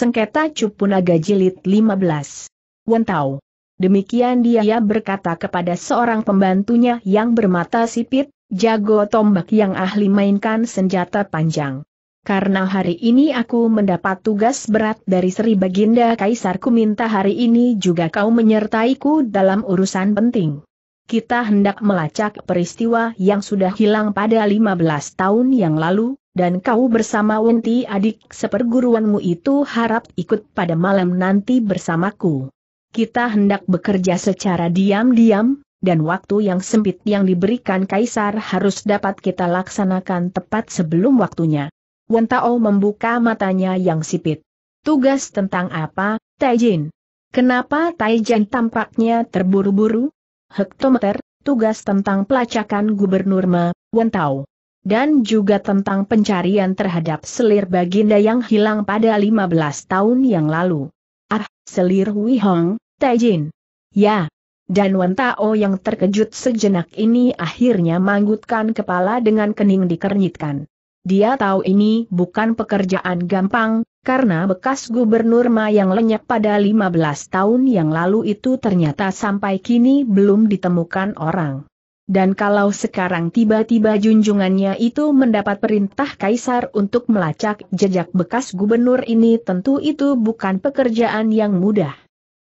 Sengketa Cupunaga Jilid 15. Wentau. Demikian dia berkata kepada seorang pembantunya yang bermata sipit, jago tombak yang ahli mainkan senjata panjang. Karena hari ini aku mendapat tugas berat dari Sri Baginda Kaisarku minta hari ini juga kau menyertaiku dalam urusan penting kita hendak melacak peristiwa yang sudah hilang pada 15 tahun yang lalu, dan kau bersama Wenti adik seperguruanmu itu harap ikut pada malam nanti bersamaku. Kita hendak bekerja secara diam-diam, dan waktu yang sempit yang diberikan Kaisar harus dapat kita laksanakan tepat sebelum waktunya. Wentao oh membuka matanya yang sipit. Tugas tentang apa, Taijin? Kenapa Taijin tampaknya terburu-buru? hektometer, tugas tentang pelacakan Gubernur Ma, Wentau. Dan juga tentang pencarian terhadap selir baginda yang hilang pada 15 tahun yang lalu. Ah, selir Wihong, Taijin. Ya. Dan Wentao yang terkejut sejenak ini akhirnya manggutkan kepala dengan kening dikernyitkan. Dia tahu ini bukan pekerjaan gampang, karena bekas gubernur Ma yang lenyap pada 15 tahun yang lalu itu ternyata sampai kini belum ditemukan orang. Dan kalau sekarang tiba-tiba junjungannya itu mendapat perintah kaisar untuk melacak jejak bekas gubernur ini tentu itu bukan pekerjaan yang mudah.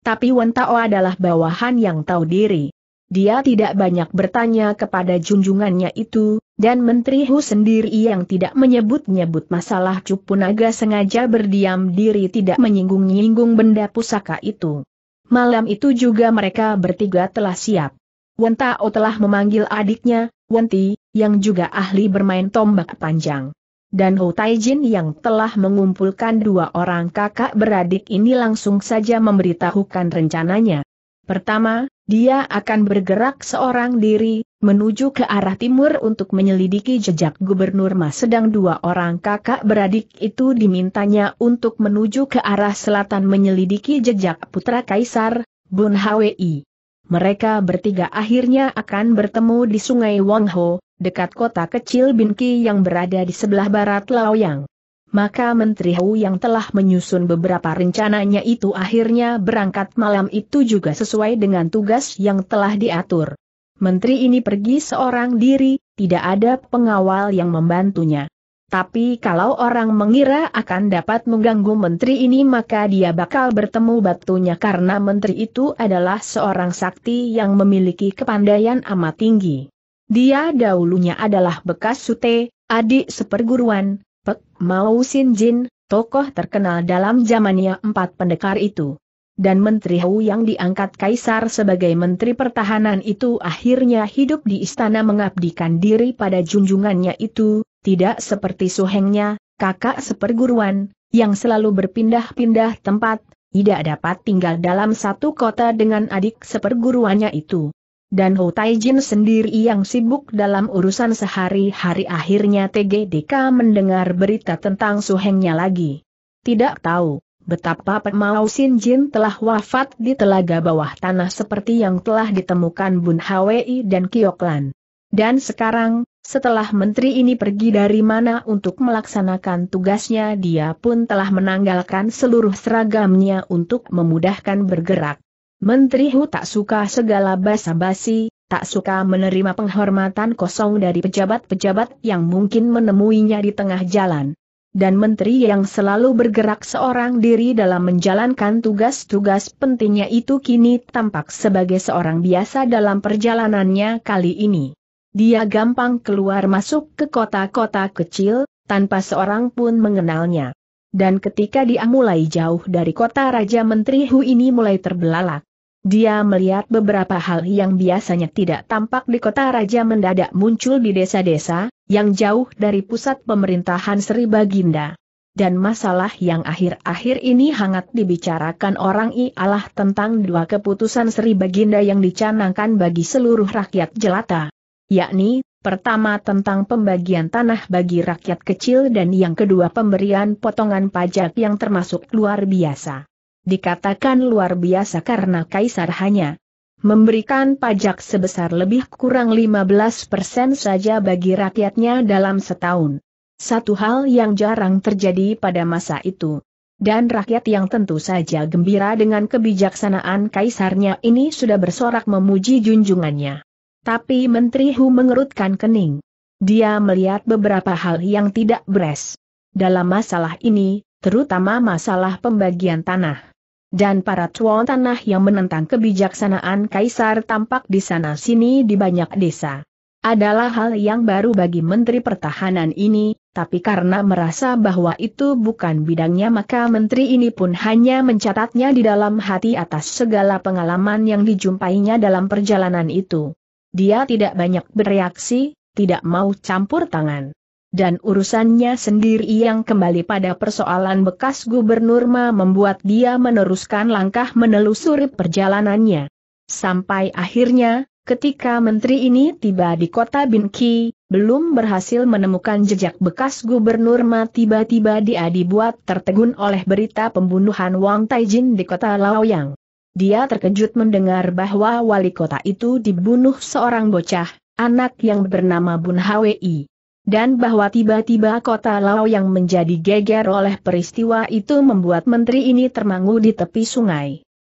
Tapi Wentao adalah bawahan yang tahu diri. Dia tidak banyak bertanya kepada junjungannya itu, dan Menteri Hu sendiri yang tidak menyebut-nyebut masalah Cupu Naga sengaja berdiam diri tidak menyinggung-nyinggung benda pusaka itu. Malam itu juga mereka bertiga telah siap. Wentao telah memanggil adiknya, Wenti, yang juga ahli bermain tombak panjang. Dan Hu Taijin yang telah mengumpulkan dua orang kakak beradik ini langsung saja memberitahukan rencananya. Pertama, dia akan bergerak seorang diri, menuju ke arah timur untuk menyelidiki jejak Gubernur Mas sedang dua orang kakak beradik itu dimintanya untuk menuju ke arah selatan menyelidiki jejak Putra Kaisar, Bun Hwi. Mereka bertiga akhirnya akan bertemu di Sungai Wangho, dekat kota kecil Binki yang berada di sebelah barat Laoyang. Maka Menteri Hu yang telah menyusun beberapa rencananya itu akhirnya berangkat malam itu juga sesuai dengan tugas yang telah diatur. Menteri ini pergi seorang diri, tidak ada pengawal yang membantunya. Tapi kalau orang mengira akan dapat mengganggu menteri ini maka dia bakal bertemu batunya karena menteri itu adalah seorang sakti yang memiliki kepandaian amat tinggi. Dia dahulunya adalah bekas sute, adik seperguruan, Pek Mau Sin Jin, tokoh terkenal dalam zamannya empat pendekar itu dan Menteri Hou yang diangkat Kaisar sebagai Menteri Pertahanan itu akhirnya hidup di istana mengabdikan diri pada junjungannya itu, tidak seperti suhengnya, kakak seperguruan, yang selalu berpindah-pindah tempat, tidak dapat tinggal dalam satu kota dengan adik seperguruannya itu. Dan Hou Taijin sendiri yang sibuk dalam urusan sehari-hari akhirnya TGDK mendengar berita tentang suhengnya lagi. Tidak tahu Betapa Pemau Sin Jin telah wafat di telaga bawah tanah seperti yang telah ditemukan Bun Hwi dan Kioklan. Dan sekarang, setelah menteri ini pergi dari mana untuk melaksanakan tugasnya dia pun telah menanggalkan seluruh seragamnya untuk memudahkan bergerak. Menteri Hu tak suka segala basa-basi, tak suka menerima penghormatan kosong dari pejabat-pejabat yang mungkin menemuinya di tengah jalan dan menteri yang selalu bergerak seorang diri dalam menjalankan tugas-tugas pentingnya itu kini tampak sebagai seorang biasa dalam perjalanannya kali ini. Dia gampang keluar masuk ke kota-kota kecil, tanpa seorang pun mengenalnya. Dan ketika dia mulai jauh dari kota Raja Menteri Hu ini mulai terbelalak. Dia melihat beberapa hal yang biasanya tidak tampak di kota raja mendadak muncul di desa-desa, yang jauh dari pusat pemerintahan Sri Baginda. Dan masalah yang akhir-akhir ini hangat dibicarakan orang ialah tentang dua keputusan Sri Baginda yang dicanangkan bagi seluruh rakyat jelata. Yakni, Pertama tentang pembagian tanah bagi rakyat kecil dan yang kedua pemberian potongan pajak yang termasuk luar biasa dikatakan luar biasa karena kaisar hanya memberikan pajak sebesar lebih kurang 15% saja bagi rakyatnya dalam setahun. Satu hal yang jarang terjadi pada masa itu. Dan rakyat yang tentu saja gembira dengan kebijaksanaan kaisarnya ini sudah bersorak memuji junjungannya. Tapi Menteri Hu mengerutkan kening. Dia melihat beberapa hal yang tidak beres. Dalam masalah ini, terutama masalah pembagian tanah dan para cuan tanah yang menentang kebijaksanaan kaisar tampak di sana-sini di banyak desa. Adalah hal yang baru bagi Menteri Pertahanan ini, tapi karena merasa bahwa itu bukan bidangnya maka Menteri ini pun hanya mencatatnya di dalam hati atas segala pengalaman yang dijumpainya dalam perjalanan itu. Dia tidak banyak bereaksi, tidak mau campur tangan dan urusannya sendiri yang kembali pada persoalan bekas gubernur Ma membuat dia meneruskan langkah menelusuri perjalanannya. Sampai akhirnya, ketika menteri ini tiba di kota Binki, belum berhasil menemukan jejak bekas gubernur Ma tiba-tiba dia dibuat tertegun oleh berita pembunuhan Wang Taijin di kota Laoyang. Dia terkejut mendengar bahwa wali kota itu dibunuh seorang bocah, anak yang bernama Bun Hwi dan bahwa tiba-tiba kota Lao yang menjadi geger oleh peristiwa itu membuat menteri ini termangu di tepi sungai.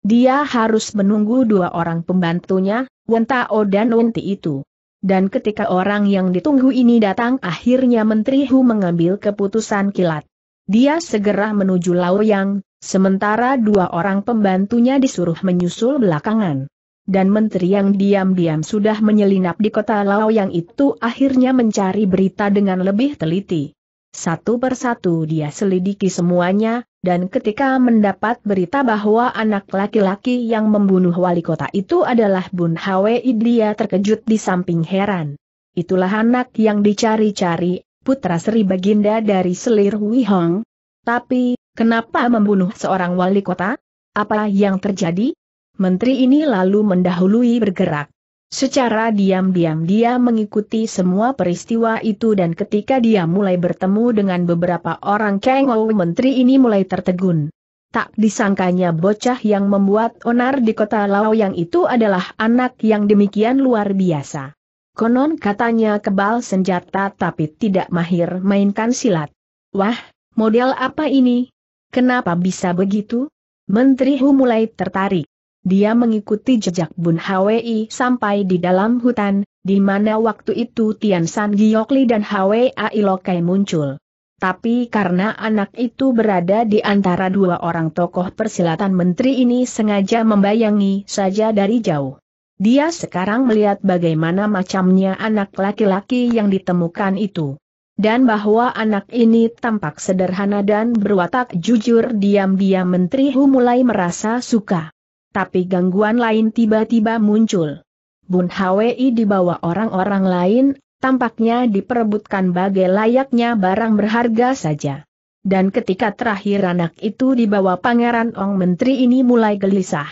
Dia harus menunggu dua orang pembantunya, Wentao dan Wenti itu. Dan ketika orang yang ditunggu ini datang akhirnya Menteri Hu mengambil keputusan kilat. Dia segera menuju Lao Yang, sementara dua orang pembantunya disuruh menyusul belakangan dan menteri yang diam-diam sudah menyelinap di kota Lao yang itu akhirnya mencari berita dengan lebih teliti. Satu persatu dia selidiki semuanya, dan ketika mendapat berita bahwa anak laki-laki yang membunuh wali kota itu adalah Bun Hwei dia terkejut di samping heran. Itulah anak yang dicari-cari, putra Sri Baginda dari Selir Hui Hong. Tapi, kenapa membunuh seorang wali kota? Apa yang terjadi? Menteri ini lalu mendahului bergerak. Secara diam-diam dia mengikuti semua peristiwa itu dan ketika dia mulai bertemu dengan beberapa orang Kang Ou, menteri ini mulai tertegun. Tak disangkanya bocah yang membuat onar di kota Lao yang itu adalah anak yang demikian luar biasa. Konon katanya kebal senjata tapi tidak mahir mainkan silat. Wah, model apa ini? Kenapa bisa begitu? Menteri Hu mulai tertarik dia mengikuti jejak Bun Hwi sampai di dalam hutan, di mana waktu itu Tian San Giokli dan Hwi Lokai muncul. Tapi karena anak itu berada di antara dua orang tokoh persilatan menteri ini sengaja membayangi saja dari jauh. Dia sekarang melihat bagaimana macamnya anak laki-laki yang ditemukan itu. Dan bahwa anak ini tampak sederhana dan berwatak jujur diam-diam menteri Hu mulai merasa suka tapi gangguan lain tiba-tiba muncul. Bun Hwi dibawa orang-orang lain, tampaknya diperebutkan bagai layaknya barang berharga saja. Dan ketika terakhir anak itu dibawa Pangeran Ong Menteri ini mulai gelisah.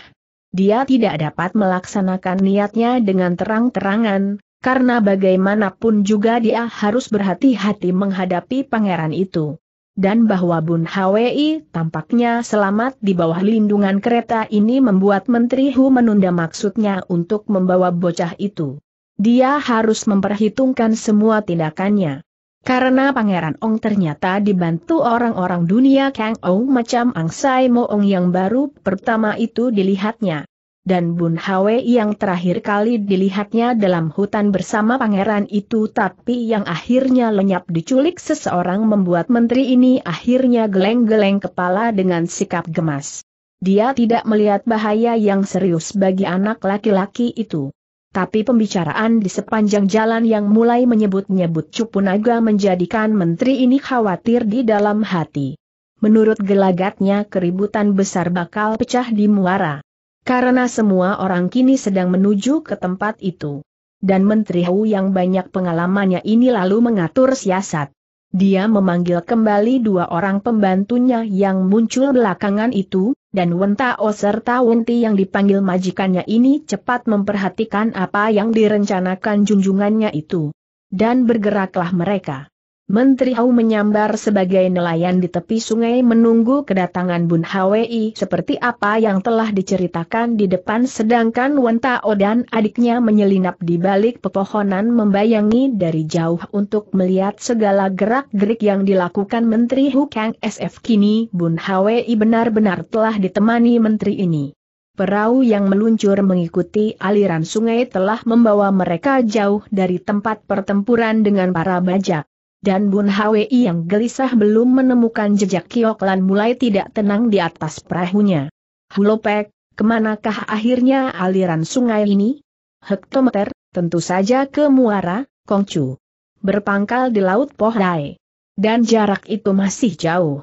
Dia tidak dapat melaksanakan niatnya dengan terang-terangan, karena bagaimanapun juga dia harus berhati-hati menghadapi pangeran itu dan bahwa Bun Hwi tampaknya selamat di bawah lindungan kereta ini membuat Menteri Hu menunda maksudnya untuk membawa bocah itu. Dia harus memperhitungkan semua tindakannya. Karena Pangeran Ong ternyata dibantu orang-orang dunia Kang Ong macam Ang Sai Moong yang baru pertama itu dilihatnya dan Bun Hwe yang terakhir kali dilihatnya dalam hutan bersama pangeran itu tapi yang akhirnya lenyap diculik seseorang membuat menteri ini akhirnya geleng-geleng kepala dengan sikap gemas. Dia tidak melihat bahaya yang serius bagi anak laki-laki itu. Tapi pembicaraan di sepanjang jalan yang mulai menyebut-nyebut naga menjadikan menteri ini khawatir di dalam hati. Menurut gelagatnya keributan besar bakal pecah di muara. Karena semua orang kini sedang menuju ke tempat itu. Dan Menteri Hu yang banyak pengalamannya ini lalu mengatur siasat. Dia memanggil kembali dua orang pembantunya yang muncul belakangan itu, dan Wentao serta Wenti yang dipanggil majikannya ini cepat memperhatikan apa yang direncanakan junjungannya itu. Dan bergeraklah mereka. Menteri Hau menyambar sebagai nelayan di tepi sungai menunggu kedatangan Bun Hwi seperti apa yang telah diceritakan di depan sedangkan Tao dan adiknya menyelinap di balik pepohonan membayangi dari jauh untuk melihat segala gerak-gerik yang dilakukan Menteri Hu Kang SF kini Bun Hwi benar-benar telah ditemani menteri ini. Perahu yang meluncur mengikuti aliran sungai telah membawa mereka jauh dari tempat pertempuran dengan para bajak dan Bun Hwi yang gelisah belum menemukan jejak Kioklan mulai tidak tenang di atas perahunya. Hulopek, kemanakah akhirnya aliran sungai ini? Hektometer, tentu saja ke Muara, Kongcu. Berpangkal di Laut Pohdai. Dan jarak itu masih jauh.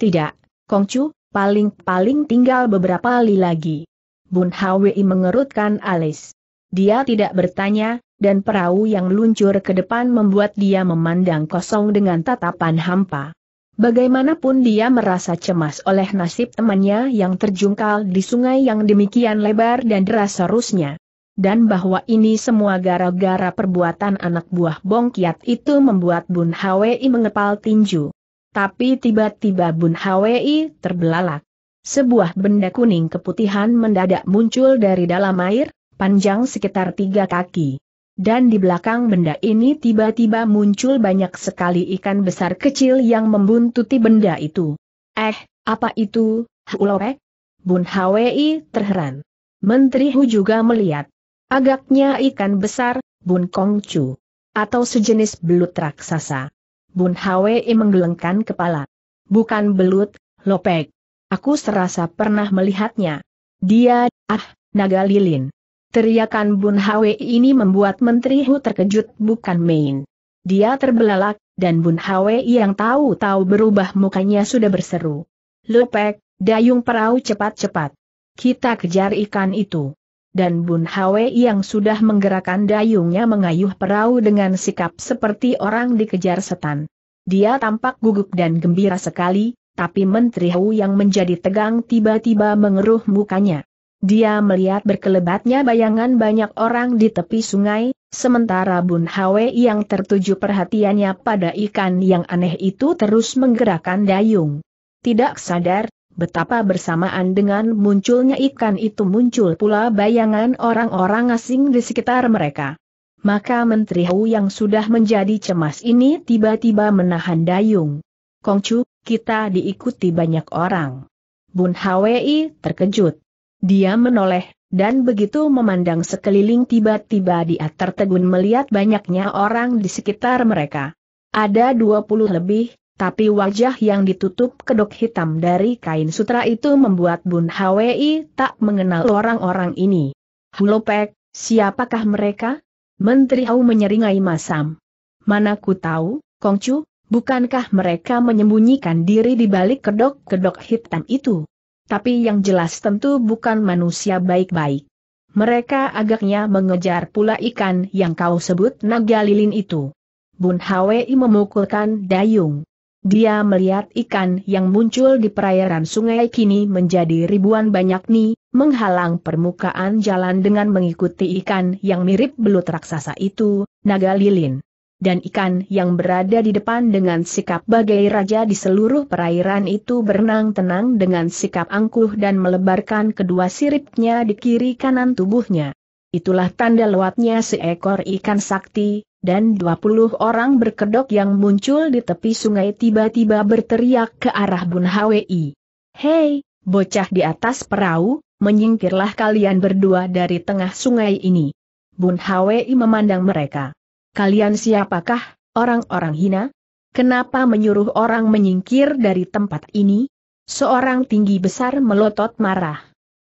Tidak, Kongcu, paling-paling tinggal beberapa li lagi. Bun Hwi mengerutkan alis. Dia tidak bertanya, dan perahu yang luncur ke depan membuat dia memandang kosong dengan tatapan hampa. Bagaimanapun dia merasa cemas oleh nasib temannya yang terjungkal di sungai yang demikian lebar dan deras seharusnya. Dan bahwa ini semua gara-gara perbuatan anak buah Bongkiat itu membuat Bun Hwi mengepal tinju. Tapi tiba-tiba Bun Hwi terbelalak. Sebuah benda kuning keputihan mendadak muncul dari dalam air, panjang sekitar tiga kaki dan di belakang benda ini tiba-tiba muncul banyak sekali ikan besar kecil yang membuntuti benda itu. Eh, apa itu, Hulorek? Bun Hwi terheran. Menteri Hu juga melihat. Agaknya ikan besar, Bun Kongcu. Atau sejenis belut raksasa. Bun Hwi menggelengkan kepala. Bukan belut, Lopek. Aku serasa pernah melihatnya. Dia, ah, naga lilin. Teriakan Bun Hwe ini membuat Menteri Hu terkejut bukan main. Dia terbelalak, dan Bun Hwe yang tahu-tahu berubah mukanya sudah berseru. Lepek, dayung perahu cepat-cepat. Kita kejar ikan itu. Dan Bun Hwe yang sudah menggerakkan dayungnya mengayuh perahu dengan sikap seperti orang dikejar setan. Dia tampak gugup dan gembira sekali, tapi Menteri Hu yang menjadi tegang tiba-tiba mengeruh mukanya. Dia melihat berkelebatnya bayangan banyak orang di tepi sungai, sementara Bun Hwe yang tertuju perhatiannya pada ikan yang aneh itu terus menggerakkan dayung. Tidak sadar, betapa bersamaan dengan munculnya ikan itu muncul pula bayangan orang-orang asing di sekitar mereka. Maka Menteri Hu yang sudah menjadi cemas ini tiba-tiba menahan dayung. Kongcu, kita diikuti banyak orang. Bun Hwi terkejut. Dia menoleh, dan begitu memandang sekeliling tiba-tiba dia tertegun melihat banyaknya orang di sekitar mereka. Ada 20 lebih, tapi wajah yang ditutup kedok hitam dari kain sutra itu membuat Bun Hwi tak mengenal orang-orang ini. Hulopek, siapakah mereka? Menteri Hau menyeringai masam. Mana ku tahu, Kongcu, bukankah mereka menyembunyikan diri di balik kedok-kedok hitam itu? Tapi yang jelas tentu bukan manusia baik-baik. Mereka agaknya mengejar pula ikan yang kau sebut naga lilin itu. Bun Hwi memukulkan dayung. Dia melihat ikan yang muncul di perairan sungai kini menjadi ribuan banyak nih, menghalang permukaan jalan dengan mengikuti ikan yang mirip belut raksasa itu, naga lilin dan ikan yang berada di depan dengan sikap bagai raja di seluruh perairan itu berenang tenang dengan sikap angkuh dan melebarkan kedua siripnya di kiri kanan tubuhnya. Itulah tanda lewatnya seekor ikan sakti, dan 20 orang berkedok yang muncul di tepi sungai tiba-tiba berteriak ke arah Bun Hwi. Hei, bocah di atas perahu, menyingkirlah kalian berdua dari tengah sungai ini. Bun Hwi memandang mereka. Kalian siapakah, orang-orang hina? Kenapa menyuruh orang menyingkir dari tempat ini? Seorang tinggi besar melotot marah.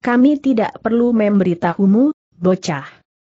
Kami tidak perlu memberitahumu, bocah.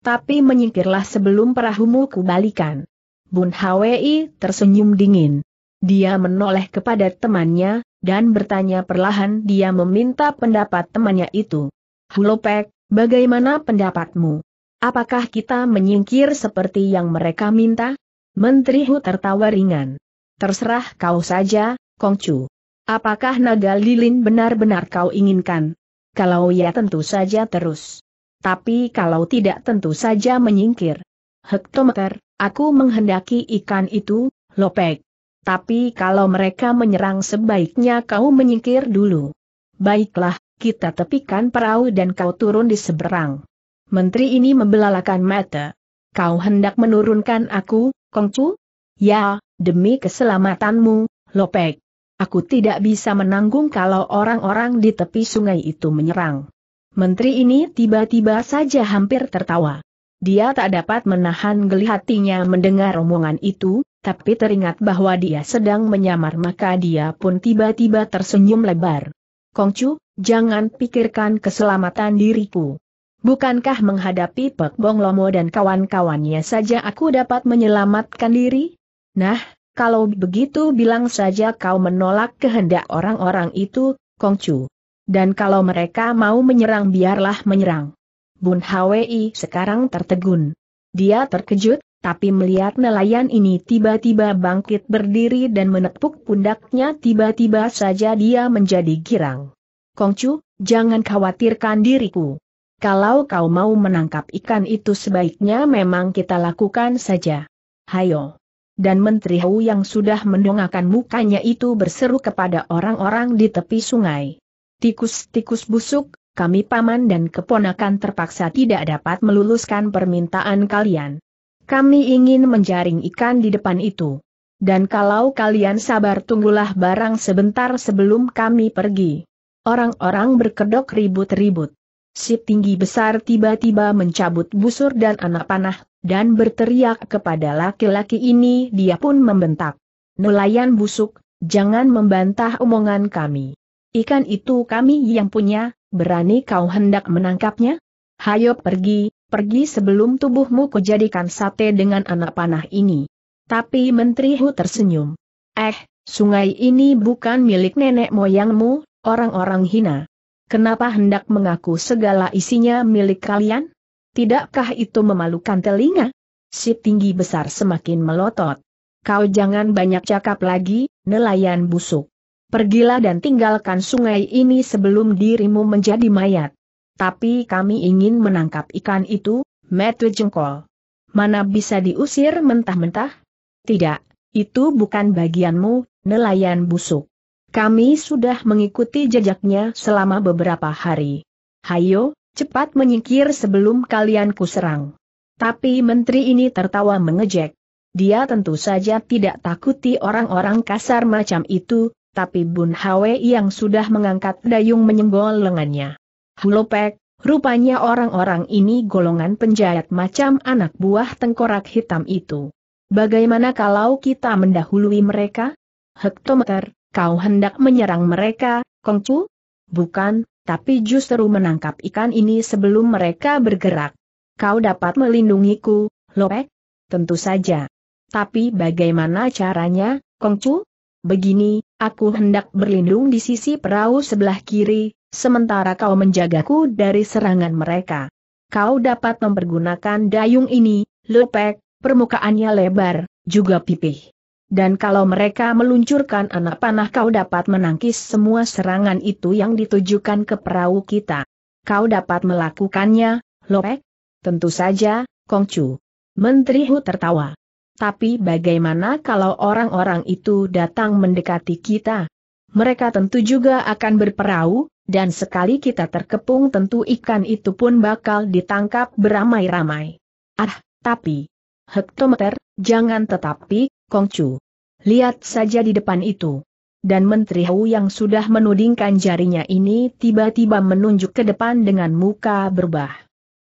Tapi menyingkirlah sebelum perahumu kubalikan. Bun Hwi tersenyum dingin. Dia menoleh kepada temannya, dan bertanya perlahan dia meminta pendapat temannya itu. Hulopek, bagaimana pendapatmu? Apakah kita menyingkir seperti yang mereka minta? Menteri Hu tertawa ringan. Terserah kau saja, Kongcu. Apakah naga lilin benar-benar kau inginkan? Kalau ya tentu saja terus. Tapi kalau tidak tentu saja menyingkir. Hektometer, aku menghendaki ikan itu, Lopek. Tapi kalau mereka menyerang sebaiknya kau menyingkir dulu. Baiklah, kita tepikan perahu dan kau turun di seberang. Menteri ini membelalakan mata. Kau hendak menurunkan aku, Kongcu? Ya, demi keselamatanmu, Lopek. Aku tidak bisa menanggung kalau orang-orang di tepi sungai itu menyerang. Menteri ini tiba-tiba saja hampir tertawa. Dia tak dapat menahan geli hatinya mendengar omongan itu, tapi teringat bahwa dia sedang menyamar maka dia pun tiba-tiba tersenyum lebar. Kongcu, jangan pikirkan keselamatan diriku. Bukankah menghadapi Pek Bong Lomo dan kawan-kawannya saja aku dapat menyelamatkan diri? Nah, kalau begitu bilang saja kau menolak kehendak orang-orang itu, Kongcu. Dan kalau mereka mau menyerang biarlah menyerang. Bun Hwi sekarang tertegun. Dia terkejut, tapi melihat nelayan ini tiba-tiba bangkit berdiri dan menepuk pundaknya tiba-tiba saja dia menjadi girang. Kongcu, jangan khawatirkan diriku. Kalau kau mau menangkap ikan itu sebaiknya memang kita lakukan saja. Hayo. Dan Menteri Hou yang sudah mendongakkan mukanya itu berseru kepada orang-orang di tepi sungai. Tikus-tikus busuk, kami paman dan keponakan terpaksa tidak dapat meluluskan permintaan kalian. Kami ingin menjaring ikan di depan itu. Dan kalau kalian sabar tunggulah barang sebentar sebelum kami pergi. Orang-orang berkedok ribut-ribut si tinggi besar tiba-tiba mencabut busur dan anak panah, dan berteriak kepada laki-laki ini dia pun membentak. Nelayan busuk, jangan membantah omongan kami. Ikan itu kami yang punya, berani kau hendak menangkapnya? Hayo pergi, pergi sebelum tubuhmu kujadikan sate dengan anak panah ini. Tapi Menteri Hu tersenyum. Eh, sungai ini bukan milik nenek moyangmu, orang-orang hina. Kenapa hendak mengaku segala isinya milik kalian? Tidakkah itu memalukan telinga? Si tinggi besar semakin melotot. Kau jangan banyak cakap lagi, nelayan busuk. Pergilah dan tinggalkan sungai ini sebelum dirimu menjadi mayat. Tapi kami ingin menangkap ikan itu, metu jengkol. Mana bisa diusir mentah-mentah? Tidak, itu bukan bagianmu, nelayan busuk. Kami sudah mengikuti jejaknya selama beberapa hari. Hayo, cepat menyingkir sebelum kalian kuserang. Tapi menteri ini tertawa mengejek. Dia tentu saja tidak takuti orang-orang kasar macam itu, tapi Bun Hwe yang sudah mengangkat dayung menyenggol lengannya. Hulopek, rupanya orang-orang ini golongan penjahat macam anak buah tengkorak hitam itu. Bagaimana kalau kita mendahului mereka? Hektometer, Kau hendak menyerang mereka, Kongcu? Bukan, tapi justru menangkap ikan ini sebelum mereka bergerak. Kau dapat melindungiku, Lopek? Tentu saja. Tapi bagaimana caranya, Kongcu? Begini, aku hendak berlindung di sisi perahu sebelah kiri, sementara kau menjagaku dari serangan mereka. Kau dapat mempergunakan dayung ini, Lopek, permukaannya lebar, juga pipih. Dan kalau mereka meluncurkan anak panah kau dapat menangkis semua serangan itu yang ditujukan ke perahu kita. Kau dapat melakukannya, Lopek? Tentu saja, Kongcu. Menteri Hu tertawa. Tapi bagaimana kalau orang-orang itu datang mendekati kita? Mereka tentu juga akan berperahu, dan sekali kita terkepung tentu ikan itu pun bakal ditangkap beramai-ramai. Ah, tapi... Hektometer, jangan tetapi, Kongcu. Lihat saja di depan itu. Dan Menteri Hu yang sudah menudingkan jarinya ini tiba-tiba menunjuk ke depan dengan muka berbah.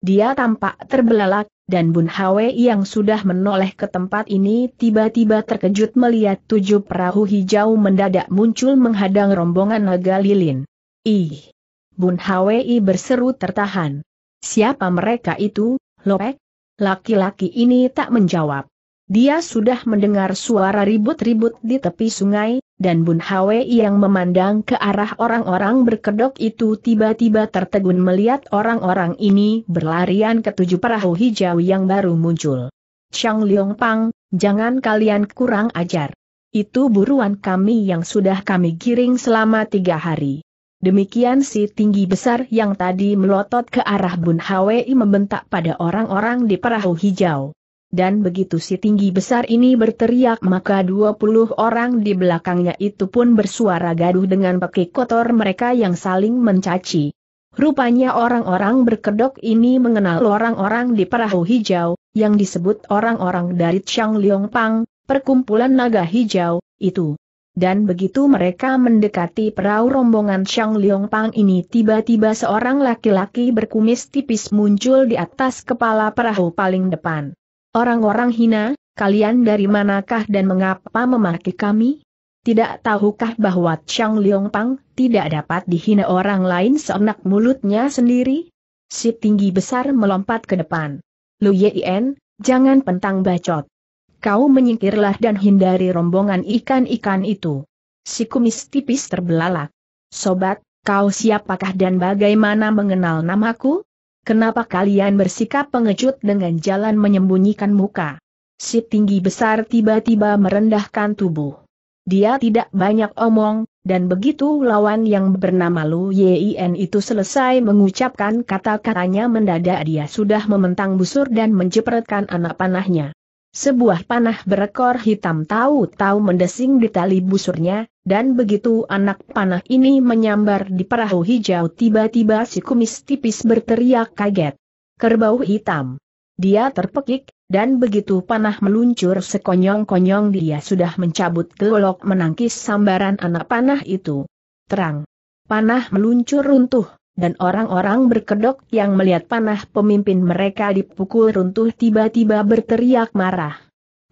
Dia tampak terbelalak, dan Bun Hwe yang sudah menoleh ke tempat ini tiba-tiba terkejut melihat tujuh perahu hijau mendadak muncul menghadang rombongan naga lilin. Ih! Bun Hwe berseru tertahan. Siapa mereka itu, Lopek? Laki-laki ini tak menjawab. Dia sudah mendengar suara ribut-ribut di tepi sungai, dan Bun Hwe yang memandang ke arah orang-orang berkedok itu tiba-tiba tertegun melihat orang-orang ini berlarian ke tujuh perahu hijau yang baru muncul. Chang Liong Pang, jangan kalian kurang ajar. Itu buruan kami yang sudah kami giring selama tiga hari. Demikian si tinggi besar yang tadi melotot ke arah Bun Hwe membentak pada orang-orang di perahu hijau dan begitu si tinggi besar ini berteriak maka 20 orang di belakangnya itu pun bersuara gaduh dengan pekik kotor mereka yang saling mencaci. Rupanya orang-orang berkedok ini mengenal orang-orang di perahu hijau, yang disebut orang-orang dari Chang Liong Pang, perkumpulan naga hijau, itu. Dan begitu mereka mendekati perahu rombongan Chang Liong Pang ini tiba-tiba seorang laki-laki berkumis tipis muncul di atas kepala perahu paling depan. Orang-orang hina, kalian dari manakah dan mengapa memaki kami? Tidak tahukah bahwa Chang Liong Pang tidak dapat dihina orang lain seenak mulutnya sendiri? Si tinggi besar melompat ke depan. Lu Yien, jangan pentang bacot. Kau menyingkirlah dan hindari rombongan ikan-ikan itu. Si kumis tipis terbelalak. Sobat, kau siapakah dan bagaimana mengenal namaku? Kenapa kalian bersikap pengecut dengan jalan menyembunyikan muka? Si tinggi besar tiba-tiba merendahkan tubuh. Dia tidak banyak omong, dan begitu lawan yang bernama Lu Yin itu selesai mengucapkan kata-katanya mendadak dia sudah mementang busur dan menjepretkan anak panahnya. Sebuah panah berekor hitam tahu-tahu mendesing di tali busurnya, dan begitu anak panah ini menyambar di perahu hijau tiba-tiba si kumis tipis berteriak kaget. Kerbau hitam. Dia terpekik, dan begitu panah meluncur sekonyong-konyong dia sudah mencabut golok menangkis sambaran anak panah itu. Terang. Panah meluncur runtuh dan orang-orang berkedok yang melihat panah pemimpin mereka dipukul runtuh tiba-tiba berteriak marah.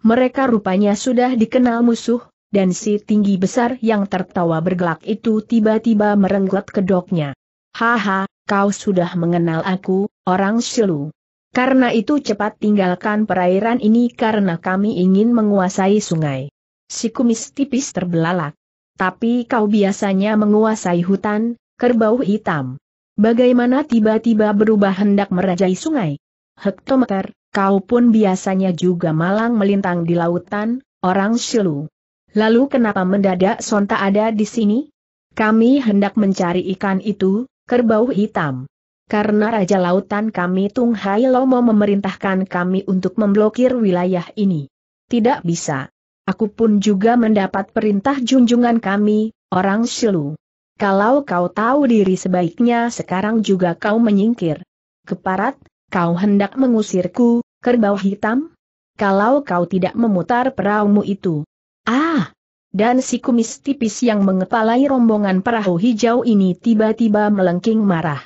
Mereka rupanya sudah dikenal musuh, dan si tinggi besar yang tertawa bergelak itu tiba-tiba merenggut kedoknya. Haha, kau sudah mengenal aku, orang Silu. Karena itu cepat tinggalkan perairan ini karena kami ingin menguasai sungai. Si kumis tipis terbelalak. Tapi kau biasanya menguasai hutan, kerbau hitam. Bagaimana tiba-tiba berubah hendak merajai sungai? Hektometer, kau pun biasanya juga malang melintang di lautan, orang Silu. Lalu kenapa mendadak Sonta ada di sini? Kami hendak mencari ikan itu, kerbau hitam. Karena Raja Lautan kami Tung Hai Lomo memerintahkan kami untuk memblokir wilayah ini. Tidak bisa. Aku pun juga mendapat perintah junjungan kami, orang Silu. Kalau kau tahu diri sebaiknya sekarang juga kau menyingkir. Keparat, kau hendak mengusirku, kerbau hitam? Kalau kau tidak memutar peraumu itu, Ah! Dan si kumis tipis yang mengepalai rombongan perahu hijau ini tiba-tiba melengking marah.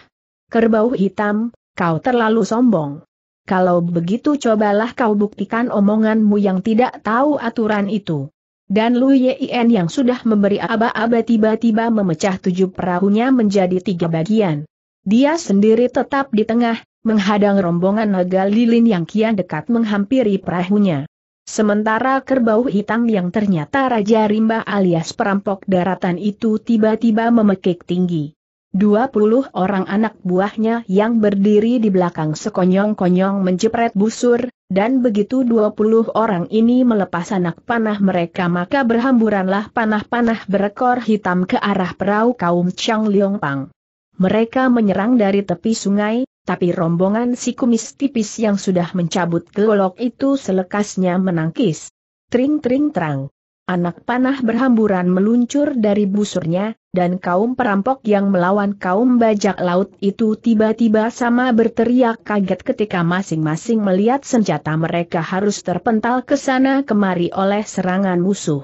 Kerbau hitam, kau terlalu sombong. Kalau begitu cobalah kau buktikan omonganmu yang tidak tahu aturan itu. Dan Lu Yien yang sudah memberi aba-aba tiba-tiba memecah tujuh perahunya menjadi tiga bagian. Dia sendiri tetap di tengah, menghadang rombongan naga lilin yang kian dekat menghampiri perahunya. Sementara kerbau hitam yang ternyata Raja Rimba alias perampok daratan itu tiba-tiba memekik tinggi. 20 orang anak buahnya yang berdiri di belakang sekonyong-konyong menjepret busur, dan begitu 20 orang ini melepas anak panah mereka maka berhamburanlah panah-panah berekor hitam ke arah perahu kaum Chang Liong Pang. Mereka menyerang dari tepi sungai, tapi rombongan si kumis tipis yang sudah mencabut golok itu selekasnya menangkis. Tring-tring terang. Anak panah berhamburan meluncur dari busurnya, dan kaum perampok yang melawan kaum bajak laut itu tiba-tiba sama berteriak kaget ketika masing-masing melihat senjata mereka harus terpental ke sana kemari oleh serangan musuh.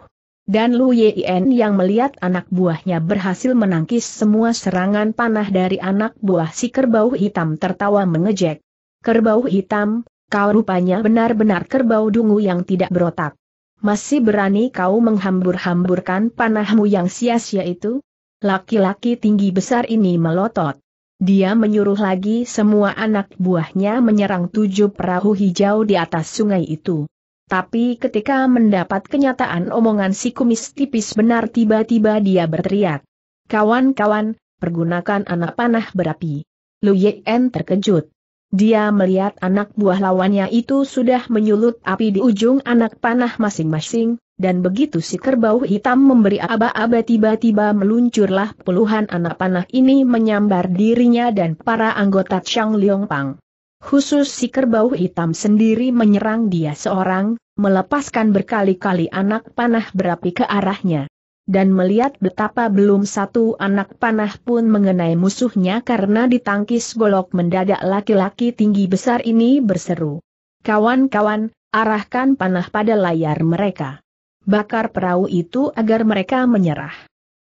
Dan Lu Yien yang melihat anak buahnya berhasil menangkis semua serangan panah dari anak buah si kerbau hitam tertawa mengejek. Kerbau hitam, kau rupanya benar-benar kerbau dungu yang tidak berotak. Masih berani kau menghambur-hamburkan panahmu yang sia-sia itu? Laki-laki tinggi besar ini melotot. Dia menyuruh lagi semua anak buahnya menyerang tujuh perahu hijau di atas sungai itu. Tapi ketika mendapat kenyataan omongan si kumis tipis benar tiba-tiba dia berteriak. Kawan-kawan, pergunakan anak panah berapi. Lu Yen terkejut. Dia melihat anak buah lawannya itu sudah menyulut api di ujung anak panah masing-masing, dan begitu si kerbau hitam memberi aba-aba tiba-tiba meluncurlah puluhan anak panah ini menyambar dirinya dan para anggota Chang Liong Pang. Khusus si kerbau hitam sendiri menyerang dia seorang, melepaskan berkali-kali anak panah berapi ke arahnya. Dan melihat betapa belum satu anak panah pun mengenai musuhnya karena ditangkis golok mendadak laki-laki tinggi besar ini berseru. Kawan-kawan, arahkan panah pada layar mereka. Bakar perahu itu agar mereka menyerah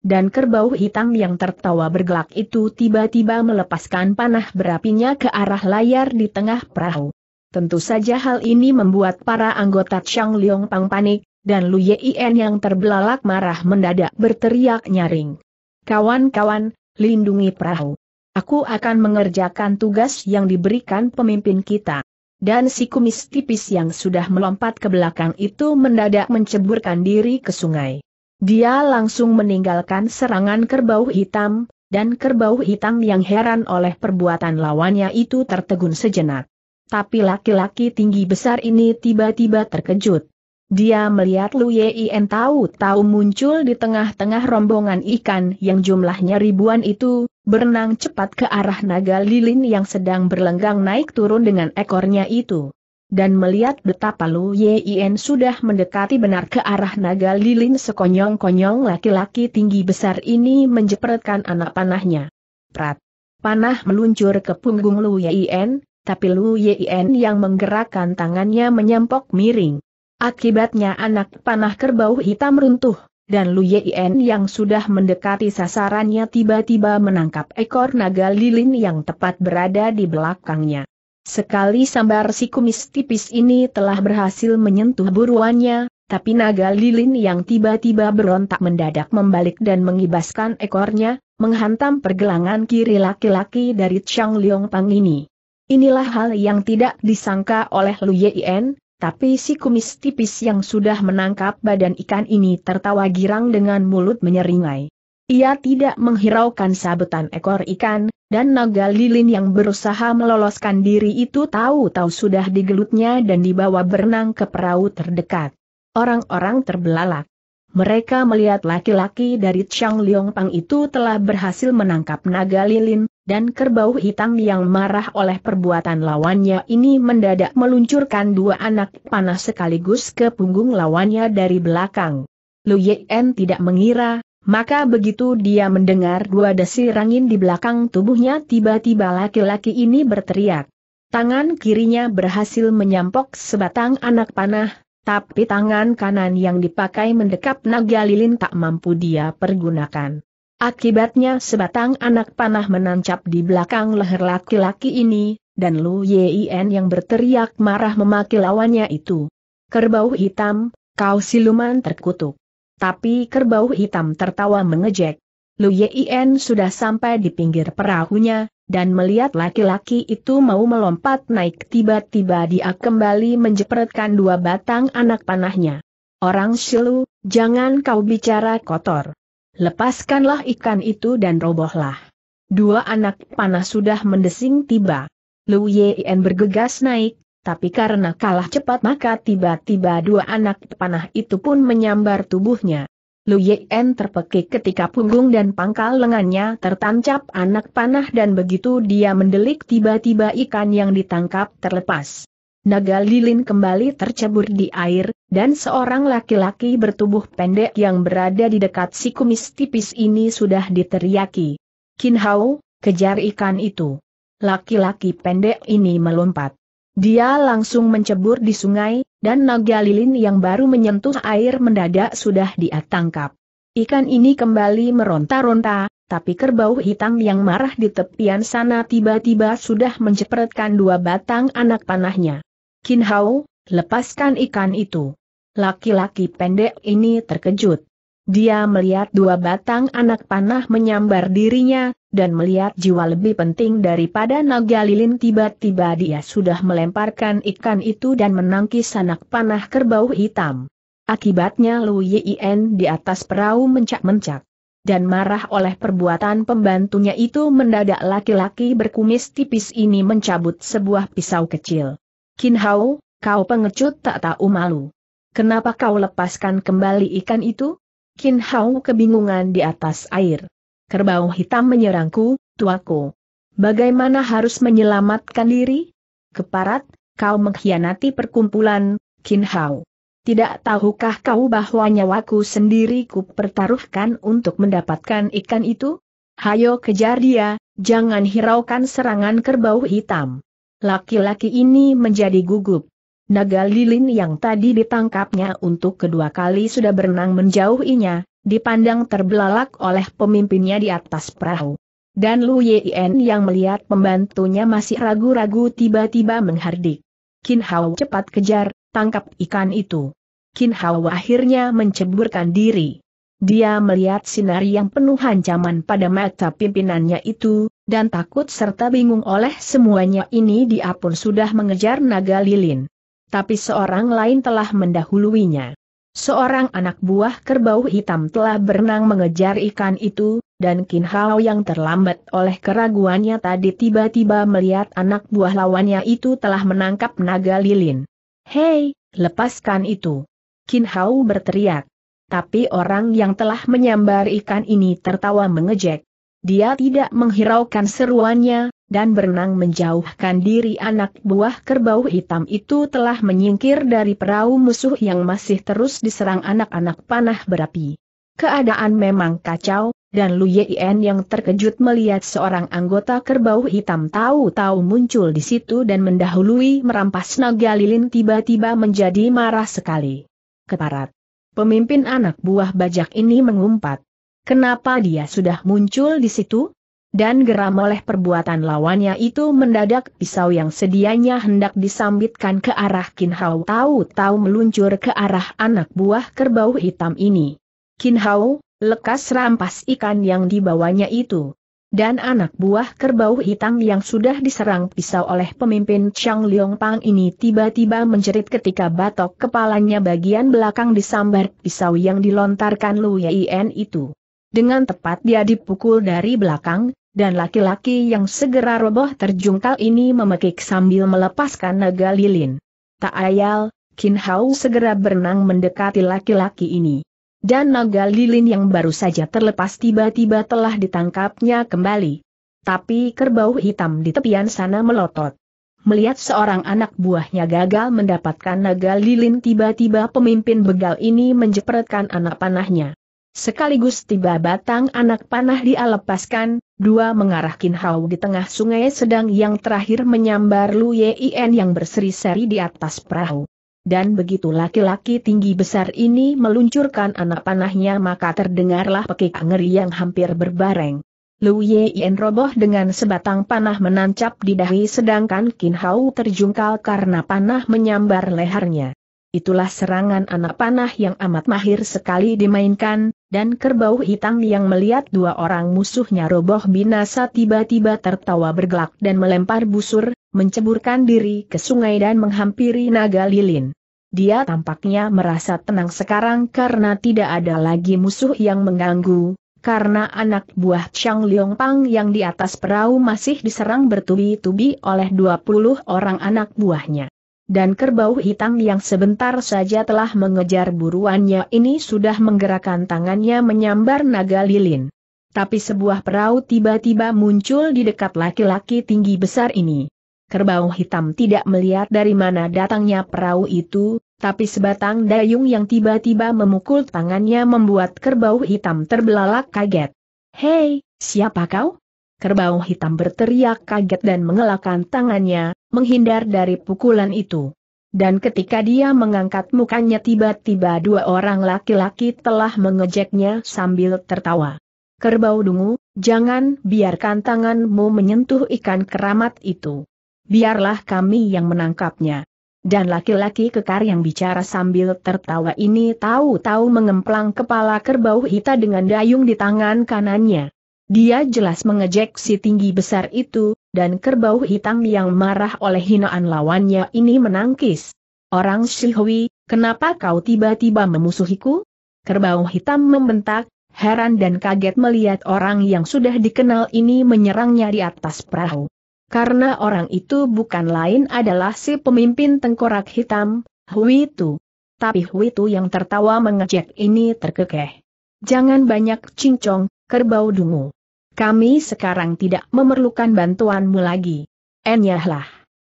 dan kerbau hitam yang tertawa bergelak itu tiba-tiba melepaskan panah berapinya ke arah layar di tengah perahu. Tentu saja hal ini membuat para anggota Chang Liong Pang panik, dan Lu Yien yang terbelalak marah mendadak berteriak nyaring. Kawan-kawan, lindungi perahu. Aku akan mengerjakan tugas yang diberikan pemimpin kita. Dan si kumis tipis yang sudah melompat ke belakang itu mendadak menceburkan diri ke sungai. Dia langsung meninggalkan serangan kerbau hitam, dan kerbau hitam yang heran oleh perbuatan lawannya itu tertegun sejenak. Tapi laki-laki tinggi besar ini tiba-tiba terkejut. Dia melihat Lu Yin tahu-tahu muncul di tengah-tengah rombongan ikan yang jumlahnya ribuan itu, berenang cepat ke arah naga lilin yang sedang berlenggang naik turun dengan ekornya itu dan melihat betapa Lu Yien sudah mendekati benar ke arah naga lilin sekonyong-konyong laki-laki tinggi besar ini menjepretkan anak panahnya. Prat. Panah meluncur ke punggung Lu Yien, tapi Lu Yien yang menggerakkan tangannya menyampok miring. Akibatnya anak panah kerbau hitam runtuh, dan Lu Yien yang sudah mendekati sasarannya tiba-tiba menangkap ekor naga lilin yang tepat berada di belakangnya. Sekali sambar si kumis tipis ini telah berhasil menyentuh buruannya, tapi naga lilin yang tiba-tiba berontak mendadak membalik dan mengibaskan ekornya, menghantam pergelangan kiri laki-laki dari Chang Liong Pang ini. Inilah hal yang tidak disangka oleh Lu Yien, tapi si kumis tipis yang sudah menangkap badan ikan ini tertawa girang dengan mulut menyeringai. Ia tidak menghiraukan sabetan ekor ikan, dan naga lilin yang berusaha meloloskan diri itu tahu-tahu sudah digelutnya dan dibawa berenang ke perahu terdekat. Orang-orang terbelalak. Mereka melihat laki-laki dari Chang Liong Pang itu telah berhasil menangkap naga lilin, dan kerbau hitam yang marah oleh perbuatan lawannya ini mendadak meluncurkan dua anak panah sekaligus ke punggung lawannya dari belakang. Lu Yen tidak mengira maka begitu dia mendengar dua desir angin di belakang tubuhnya tiba-tiba laki-laki ini berteriak. Tangan kirinya berhasil menyampok sebatang anak panah, tapi tangan kanan yang dipakai mendekap naga lilin tak mampu dia pergunakan. Akibatnya sebatang anak panah menancap di belakang leher laki-laki ini, dan Lu Yien yang berteriak marah memaki lawannya itu. Kerbau hitam, kau siluman terkutuk. Tapi kerbau hitam tertawa mengejek. Lu Yien sudah sampai di pinggir perahunya, dan melihat laki-laki itu mau melompat naik tiba-tiba dia kembali menjepretkan dua batang anak panahnya. Orang Shilu, jangan kau bicara kotor. Lepaskanlah ikan itu dan robohlah. Dua anak panah sudah mendesing tiba. Lu Yien bergegas naik, tapi karena kalah cepat maka tiba-tiba dua anak panah itu pun menyambar tubuhnya. Lu Yen terpekik ketika punggung dan pangkal lengannya tertancap anak panah dan begitu dia mendelik tiba-tiba ikan yang ditangkap terlepas. Naga lilin kembali tercebur di air, dan seorang laki-laki bertubuh pendek yang berada di dekat si kumis tipis ini sudah diteriaki. Kin Hao, kejar ikan itu. Laki-laki pendek ini melompat. Dia langsung mencebur di sungai, dan naga lilin yang baru menyentuh air mendadak sudah dia tangkap. Ikan ini kembali meronta-ronta, tapi kerbau hitam yang marah di tepian sana tiba-tiba sudah mencepretkan dua batang anak panahnya. Kin Hao, lepaskan ikan itu. Laki-laki pendek ini terkejut. Dia melihat dua batang anak panah menyambar dirinya, dan melihat jiwa lebih penting daripada naga lilin tiba-tiba dia sudah melemparkan ikan itu dan menangkis anak panah kerbau hitam. Akibatnya Lu Yien di atas perahu mencak-mencak. Dan marah oleh perbuatan pembantunya itu mendadak laki-laki berkumis tipis ini mencabut sebuah pisau kecil. Kin Hao, kau pengecut tak tahu malu. Kenapa kau lepaskan kembali ikan itu? Kin Hao kebingungan di atas air. Kerbau hitam menyerangku, tuaku. Bagaimana harus menyelamatkan diri? Keparat, kau mengkhianati perkumpulan, Kin Hao. Tidak tahukah kau bahwa nyawaku sendiri ku pertaruhkan untuk mendapatkan ikan itu? Hayo kejar dia, jangan hiraukan serangan kerbau hitam. Laki-laki ini menjadi gugup. Naga lilin yang tadi ditangkapnya untuk kedua kali sudah berenang menjauhinya, dipandang terbelalak oleh pemimpinnya di atas perahu. Dan Lu Yien yang melihat pembantunya masih ragu-ragu tiba-tiba menghardik. Kin Hao cepat kejar, tangkap ikan itu. Kin Hao akhirnya menceburkan diri. Dia melihat sinar yang penuh ancaman pada mata pimpinannya itu, dan takut serta bingung oleh semuanya ini dia pun sudah mengejar naga lilin tapi seorang lain telah mendahuluinya. Seorang anak buah kerbau hitam telah berenang mengejar ikan itu, dan Kin Hao yang terlambat oleh keraguannya tadi tiba-tiba melihat anak buah lawannya itu telah menangkap naga lilin. Hei, lepaskan itu! Kin Hao berteriak. Tapi orang yang telah menyambar ikan ini tertawa mengejek. Dia tidak menghiraukan seruannya, dan berenang menjauhkan diri anak buah kerbau hitam itu telah menyingkir dari perahu musuh yang masih terus diserang anak-anak panah berapi. Keadaan memang kacau, dan Lu Yien yang terkejut melihat seorang anggota kerbau hitam tahu-tahu muncul di situ dan mendahului merampas naga lilin tiba-tiba menjadi marah sekali. Keparat. Pemimpin anak buah bajak ini mengumpat. Kenapa dia sudah muncul di situ? dan geram oleh perbuatan lawannya itu mendadak pisau yang sedianya hendak disambitkan ke arah Kin Hao tahu-tahu meluncur ke arah anak buah kerbau hitam ini. Kin Hao, lekas rampas ikan yang dibawanya itu. Dan anak buah kerbau hitam yang sudah diserang pisau oleh pemimpin Chang Liong Pang ini tiba-tiba menjerit ketika batok kepalanya bagian belakang disambar pisau yang dilontarkan Lu Yien itu. Dengan tepat dia dipukul dari belakang, dan laki-laki yang segera roboh terjungkal ini memekik sambil melepaskan naga lilin. Tak ayal, Kin Hao segera berenang mendekati laki-laki ini. Dan naga lilin yang baru saja terlepas tiba-tiba telah ditangkapnya kembali. Tapi kerbau hitam di tepian sana melotot. Melihat seorang anak buahnya gagal mendapatkan naga lilin tiba-tiba pemimpin begal ini menjepretkan anak panahnya. Sekaligus tiba batang anak panah dia lepaskan, dua mengarah Kin di tengah sungai sedang yang terakhir menyambar Lu Yin yang berseri-seri di atas perahu. Dan begitu laki-laki tinggi besar ini meluncurkan anak panahnya maka terdengarlah pekik ngeri yang hampir berbareng. Lu Yin roboh dengan sebatang panah menancap di dahi sedangkan kinhau terjungkal karena panah menyambar lehernya. Itulah serangan anak panah yang amat mahir sekali dimainkan, dan kerbau hitam yang melihat dua orang musuhnya roboh binasa tiba-tiba tertawa bergelak dan melempar busur, menceburkan diri ke sungai dan menghampiri naga lilin. Dia tampaknya merasa tenang sekarang karena tidak ada lagi musuh yang mengganggu, karena anak buah Chang Liong Pang yang di atas perahu masih diserang bertubi-tubi oleh 20 orang anak buahnya dan kerbau hitam yang sebentar saja telah mengejar buruannya ini sudah menggerakkan tangannya menyambar naga lilin. Tapi sebuah perahu tiba-tiba muncul di dekat laki-laki tinggi besar ini. Kerbau hitam tidak melihat dari mana datangnya perahu itu, tapi sebatang dayung yang tiba-tiba memukul tangannya membuat kerbau hitam terbelalak kaget. Hei, siapa kau? Kerbau hitam berteriak kaget dan mengelakkan tangannya, menghindar dari pukulan itu. Dan ketika dia mengangkat mukanya tiba-tiba dua orang laki-laki telah mengejeknya sambil tertawa. Kerbau dungu, jangan biarkan tanganmu menyentuh ikan keramat itu. Biarlah kami yang menangkapnya. Dan laki-laki kekar yang bicara sambil tertawa ini tahu-tahu mengemplang kepala kerbau hita dengan dayung di tangan kanannya. Dia jelas mengejek si tinggi besar itu, dan kerbau hitam yang marah oleh hinaan lawannya ini menangkis. Orang Shihui, kenapa kau tiba-tiba memusuhiku? Kerbau hitam membentak, heran dan kaget melihat orang yang sudah dikenal ini menyerangnya di atas perahu. Karena orang itu bukan lain adalah si pemimpin tengkorak hitam, Hui Tu. Tapi Hui Tu yang tertawa mengejek ini terkekeh. Jangan banyak cincong, kerbau dungu. Kami sekarang tidak memerlukan bantuanmu lagi. Enyahlah.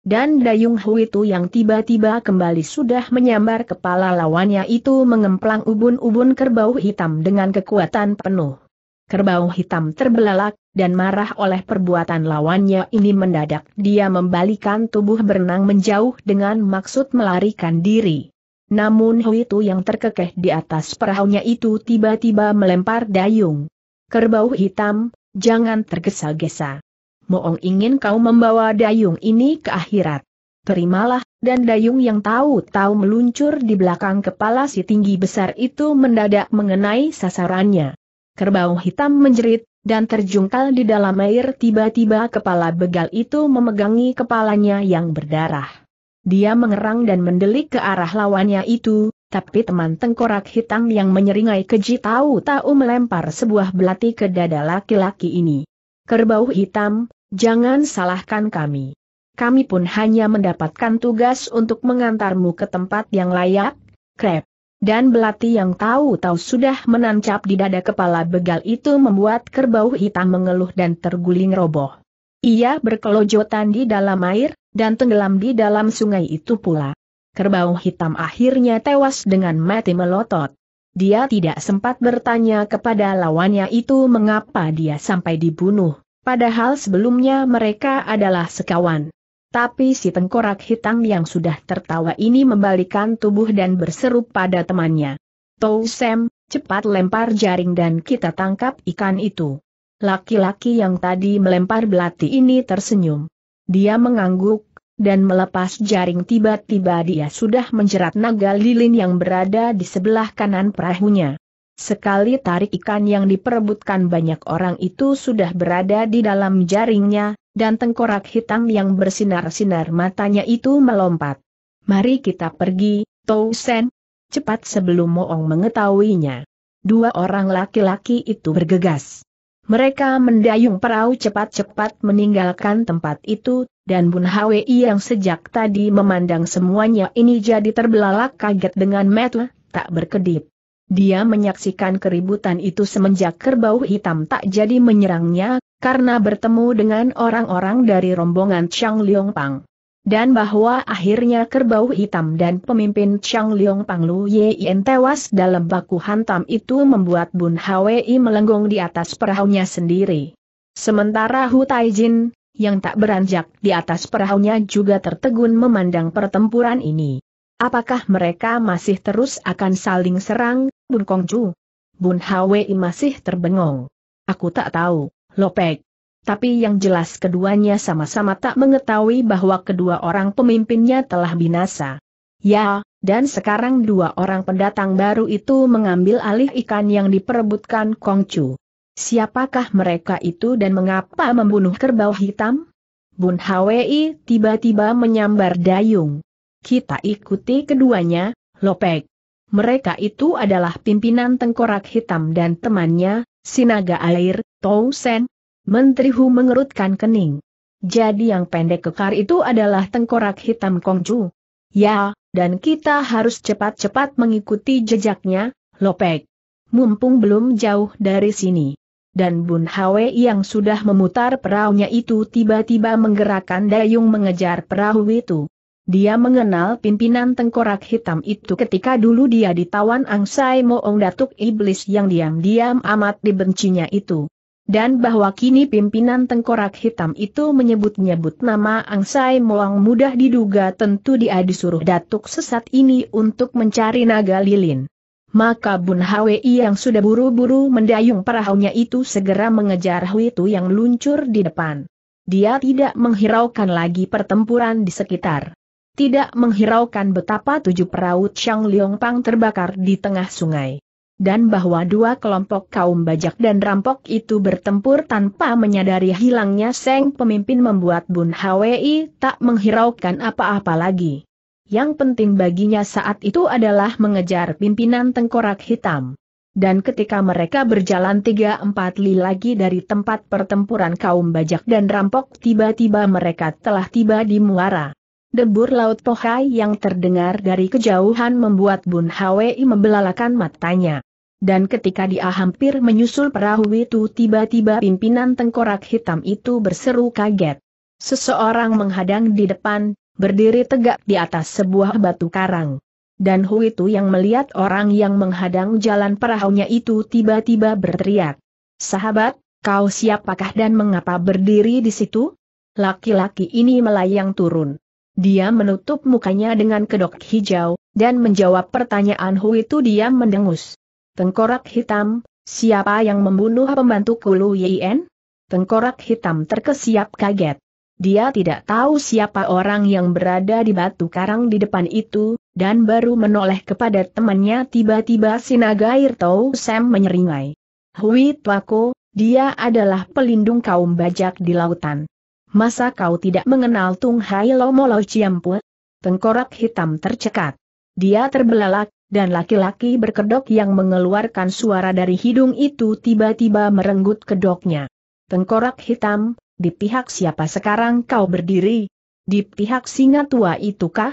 Dan Dayung Hu itu yang tiba-tiba kembali sudah menyambar kepala lawannya itu mengemplang ubun-ubun kerbau hitam dengan kekuatan penuh. Kerbau hitam terbelalak, dan marah oleh perbuatan lawannya ini mendadak dia membalikan tubuh berenang menjauh dengan maksud melarikan diri. Namun Hu itu yang terkekeh di atas perahunya itu tiba-tiba melempar dayung. Kerbau hitam, jangan tergesa-gesa. Moong ingin kau membawa dayung ini ke akhirat. Terimalah, dan dayung yang tahu-tahu meluncur di belakang kepala si tinggi besar itu mendadak mengenai sasarannya. Kerbau hitam menjerit, dan terjungkal di dalam air tiba-tiba kepala begal itu memegangi kepalanya yang berdarah. Dia mengerang dan mendelik ke arah lawannya itu, tapi teman tengkorak hitam yang menyeringai keji tahu-tahu melempar sebuah belati ke dada laki-laki ini. Kerbau hitam, jangan salahkan kami. Kami pun hanya mendapatkan tugas untuk mengantarmu ke tempat yang layak, krep. Dan belati yang tahu-tahu sudah menancap di dada kepala begal itu membuat kerbau hitam mengeluh dan terguling roboh. Ia berkelojotan di dalam air, dan tenggelam di dalam sungai itu pula kerbau hitam akhirnya tewas dengan mati melotot. Dia tidak sempat bertanya kepada lawannya itu mengapa dia sampai dibunuh, padahal sebelumnya mereka adalah sekawan. Tapi si tengkorak hitam yang sudah tertawa ini membalikan tubuh dan berseru pada temannya. Tau Sam, cepat lempar jaring dan kita tangkap ikan itu. Laki-laki yang tadi melempar belati ini tersenyum. Dia mengangguk, dan melepas jaring tiba-tiba dia sudah menjerat naga lilin yang berada di sebelah kanan perahunya. Sekali tarik ikan yang diperebutkan banyak orang itu sudah berada di dalam jaringnya, dan tengkorak hitam yang bersinar-sinar matanya itu melompat. Mari kita pergi, Tou Sen. Cepat sebelum Moong mengetahuinya. Dua orang laki-laki itu bergegas. Mereka mendayung perahu cepat-cepat meninggalkan tempat itu, dan Bun Hwi yang sejak tadi memandang semuanya ini jadi terbelalak kaget dengan metu, tak berkedip. Dia menyaksikan keributan itu semenjak kerbau hitam tak jadi menyerangnya, karena bertemu dengan orang-orang dari rombongan Chang Liong Pang dan bahwa akhirnya kerbau hitam dan pemimpin Chang Liong Panglu Yin tewas dalam baku hantam itu membuat Bun Hwi melenggong di atas perahunya sendiri. Sementara Hu Taijin, yang tak beranjak di atas perahunya juga tertegun memandang pertempuran ini. Apakah mereka masih terus akan saling serang, Bun Kongju? Bun Hwi masih terbengong. Aku tak tahu, Lopek tapi yang jelas keduanya sama-sama tak mengetahui bahwa kedua orang pemimpinnya telah binasa. Ya, dan sekarang dua orang pendatang baru itu mengambil alih ikan yang diperebutkan Kongcu. Siapakah mereka itu dan mengapa membunuh kerbau hitam? Bun Hwi tiba-tiba menyambar dayung. Kita ikuti keduanya, Lopek. Mereka itu adalah pimpinan tengkorak hitam dan temannya, Sinaga Air, Tou Sen, Menteri Hu mengerutkan kening. Jadi yang pendek kekar itu adalah tengkorak hitam Kongju. Ya, dan kita harus cepat-cepat mengikuti jejaknya, Lopek. Mumpung belum jauh dari sini. Dan Bun Hwe yang sudah memutar perahunya itu tiba-tiba menggerakkan dayung mengejar perahu itu. Dia mengenal pimpinan tengkorak hitam itu ketika dulu dia ditawan Angsai Moong Datuk Iblis yang diam-diam amat dibencinya itu dan bahwa kini pimpinan tengkorak hitam itu menyebut-nyebut nama Angsai Moang mudah diduga tentu dia disuruh datuk sesat ini untuk mencari naga lilin. Maka Bun Hwi yang sudah buru-buru mendayung perahunya itu segera mengejar Hui Tu yang luncur di depan. Dia tidak menghiraukan lagi pertempuran di sekitar. Tidak menghiraukan betapa tujuh perahu Chang Leong Pang terbakar di tengah sungai dan bahwa dua kelompok kaum bajak dan rampok itu bertempur tanpa menyadari hilangnya Seng pemimpin membuat Bun Hwi tak menghiraukan apa-apa lagi. Yang penting baginya saat itu adalah mengejar pimpinan tengkorak hitam. Dan ketika mereka berjalan tiga empat li lagi dari tempat pertempuran kaum bajak dan rampok tiba-tiba mereka telah tiba di muara. Debur laut Pohai yang terdengar dari kejauhan membuat Bun Hwi membelalakan matanya. Dan ketika dia hampir menyusul perahu itu tiba-tiba pimpinan tengkorak hitam itu berseru kaget. Seseorang menghadang di depan, berdiri tegak di atas sebuah batu karang. Dan Hu itu yang melihat orang yang menghadang jalan perahunya itu tiba-tiba berteriak. Sahabat, kau siapakah dan mengapa berdiri di situ? Laki-laki ini melayang turun. Dia menutup mukanya dengan kedok hijau, dan menjawab pertanyaan Hu itu dia mendengus. Tengkorak hitam, siapa yang membunuh pembantu Kulu Yien? Tengkorak hitam terkesiap kaget. Dia tidak tahu siapa orang yang berada di batu karang di depan itu, dan baru menoleh kepada temannya tiba-tiba Sinaga tahu Sam menyeringai. Hui Tuako, dia adalah pelindung kaum bajak di lautan. Masa kau tidak mengenal Tung Hai Lomolo Ciampu? Tengkorak hitam tercekat. Dia terbelalak, dan laki-laki berkedok yang mengeluarkan suara dari hidung itu tiba-tiba merenggut kedoknya. Tengkorak hitam, di pihak siapa sekarang kau berdiri? Di pihak singa tua itukah?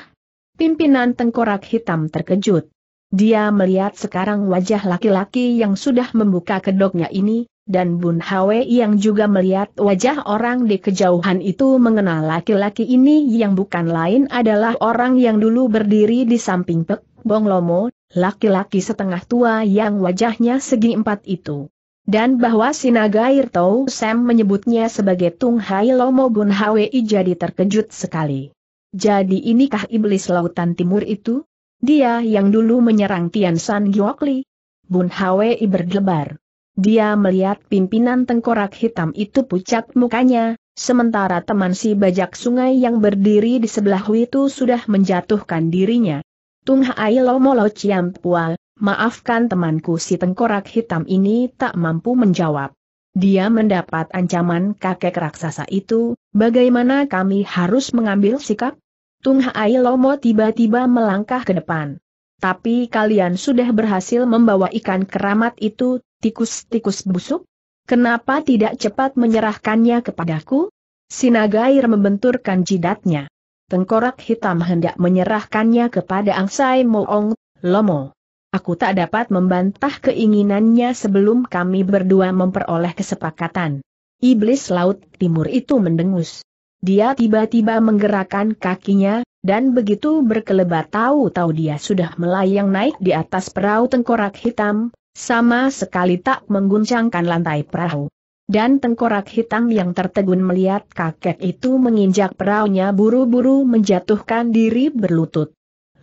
Pimpinan tengkorak hitam terkejut. Dia melihat sekarang wajah laki-laki yang sudah membuka kedoknya ini, dan Bun Hwe yang juga melihat wajah orang di kejauhan itu mengenal laki-laki ini yang bukan lain adalah orang yang dulu berdiri di samping Pek Bong Lomo, laki-laki setengah tua yang wajahnya segi empat itu. Dan bahwa Sinagair Tau Sam menyebutnya sebagai Tung Hai Lomo Bun Hwi jadi terkejut sekali. Jadi inikah iblis lautan timur itu? Dia yang dulu menyerang Tian San Giokli? Bun Hwi berdebar. Dia melihat pimpinan tengkorak hitam itu pucat mukanya, sementara teman si bajak sungai yang berdiri di sebelah itu sudah menjatuhkan dirinya. Tung Hai Lomolo Pua, maafkan temanku si tengkorak hitam ini tak mampu menjawab. Dia mendapat ancaman kakek raksasa itu, bagaimana kami harus mengambil sikap? Tung Hai Lomo tiba-tiba melangkah ke depan. Tapi kalian sudah berhasil membawa ikan keramat itu, tikus-tikus busuk? Kenapa tidak cepat menyerahkannya kepadaku? Sinagair membenturkan jidatnya tengkorak hitam hendak menyerahkannya kepada Angsai Moong, Lomo. Aku tak dapat membantah keinginannya sebelum kami berdua memperoleh kesepakatan. Iblis Laut Timur itu mendengus. Dia tiba-tiba menggerakkan kakinya, dan begitu berkelebat tahu-tahu dia sudah melayang naik di atas perahu tengkorak hitam, sama sekali tak mengguncangkan lantai perahu dan tengkorak hitam yang tertegun melihat kakek itu menginjak peraunya buru-buru menjatuhkan diri berlutut.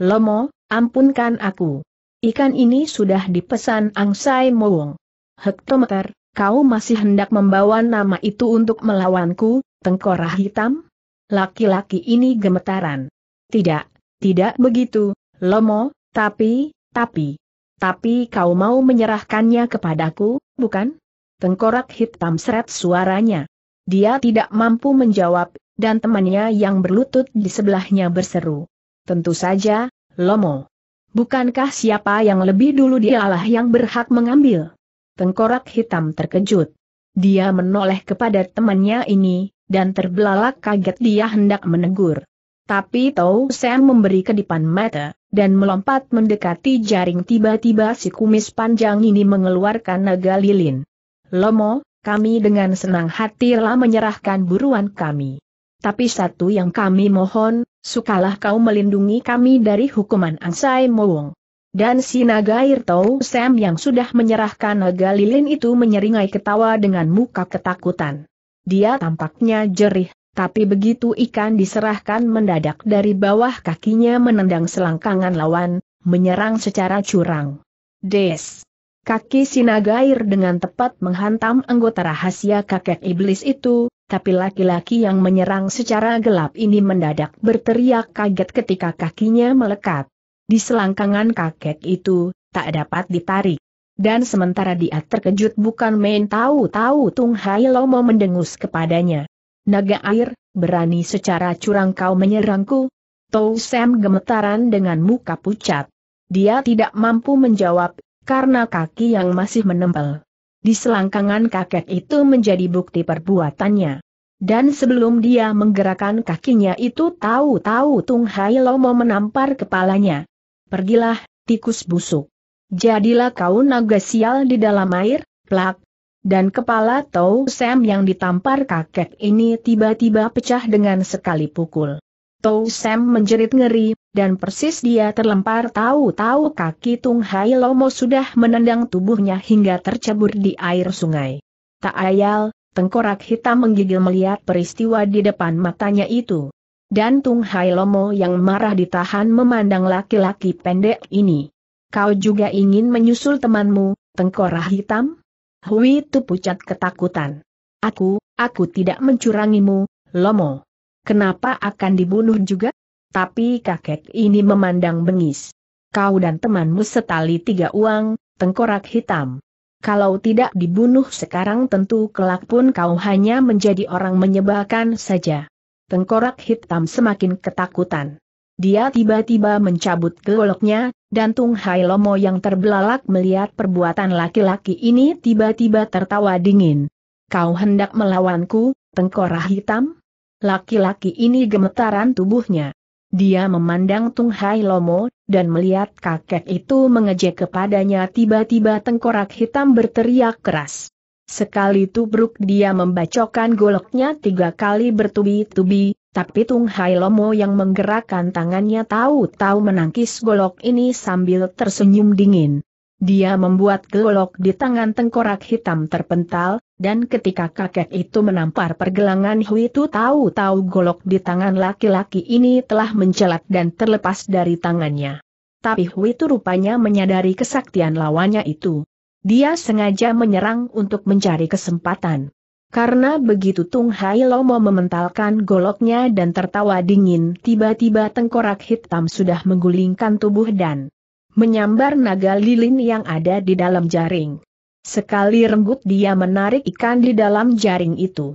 Lomo, ampunkan aku. Ikan ini sudah dipesan Angsai Mowong. Hektometer, kau masih hendak membawa nama itu untuk melawanku, tengkorak hitam? Laki-laki ini gemetaran. Tidak, tidak begitu, Lomo, tapi, tapi, tapi kau mau menyerahkannya kepadaku, bukan? Tengkorak hitam seret suaranya. Dia tidak mampu menjawab, dan temannya yang berlutut di sebelahnya berseru. Tentu saja, Lomo. Bukankah siapa yang lebih dulu dialah yang berhak mengambil? Tengkorak hitam terkejut. Dia menoleh kepada temannya ini, dan terbelalak kaget dia hendak menegur. Tapi Tau Sam memberi kedipan mata, dan melompat mendekati jaring tiba-tiba si kumis panjang ini mengeluarkan naga lilin. Lomo, kami dengan senang hati telah menyerahkan buruan kami. Tapi satu yang kami mohon, sukalah kau melindungi kami dari hukuman Angsai Mowong. Dan si naga Irtau Sam yang sudah menyerahkan naga lilin itu menyeringai ketawa dengan muka ketakutan. Dia tampaknya jerih, tapi begitu ikan diserahkan mendadak dari bawah kakinya menendang selangkangan lawan, menyerang secara curang. Des! Kaki Sinagair dengan tepat menghantam anggota rahasia kakek iblis itu, tapi laki-laki yang menyerang secara gelap ini mendadak berteriak kaget ketika kakinya melekat. Di selangkangan kakek itu, tak dapat ditarik. Dan sementara dia terkejut bukan main tahu-tahu Tung Hai Lomo mendengus kepadanya. Naga air, berani secara curang kau menyerangku? Tou Sam gemetaran dengan muka pucat. Dia tidak mampu menjawab karena kaki yang masih menempel. Di selangkangan kakek itu menjadi bukti perbuatannya. Dan sebelum dia menggerakkan kakinya itu tahu-tahu Tung Hai Lomo menampar kepalanya. Pergilah, tikus busuk. Jadilah kau naga sial di dalam air, plak. Dan kepala Tau Sam yang ditampar kakek ini tiba-tiba pecah dengan sekali pukul. Tau Sam menjerit ngeri, dan persis dia terlempar tahu-tahu kaki Tung Hai Lomo sudah menendang tubuhnya hingga tercebur di air sungai. Tak ayal, tengkorak hitam menggigil melihat peristiwa di depan matanya itu. Dan Tung Hai Lomo yang marah ditahan memandang laki-laki pendek ini. Kau juga ingin menyusul temanmu, tengkorak hitam? Hui itu pucat ketakutan. Aku, aku tidak mencurangimu, Lomo. Kenapa akan dibunuh juga? tapi kakek ini memandang bengis. Kau dan temanmu setali tiga uang, tengkorak hitam. Kalau tidak dibunuh sekarang tentu kelak pun kau hanya menjadi orang menyebalkan saja. Tengkorak hitam semakin ketakutan. Dia tiba-tiba mencabut goloknya, dan Tung Hai Lomo yang terbelalak melihat perbuatan laki-laki ini tiba-tiba tertawa dingin. Kau hendak melawanku, tengkorak hitam? Laki-laki ini gemetaran tubuhnya. Dia memandang Tung Hai Lomo, dan melihat kakek itu mengejek kepadanya tiba-tiba tengkorak hitam berteriak keras. Sekali tubruk dia membacokkan goloknya tiga kali bertubi-tubi, tapi Tung Hai Lomo yang menggerakkan tangannya tahu-tahu menangkis golok ini sambil tersenyum dingin. Dia membuat gelolok di tangan tengkorak hitam terpental, dan ketika kakek itu menampar pergelangan Hui itu tahu-tahu golok di tangan laki-laki ini telah mencelat dan terlepas dari tangannya. Tapi Hui itu rupanya menyadari kesaktian lawannya itu. Dia sengaja menyerang untuk mencari kesempatan. Karena begitu Tung Hai Lomo mementalkan goloknya dan tertawa dingin, tiba-tiba tengkorak hitam sudah menggulingkan tubuh dan menyambar naga lilin yang ada di dalam jaring. Sekali renggut dia menarik ikan di dalam jaring itu.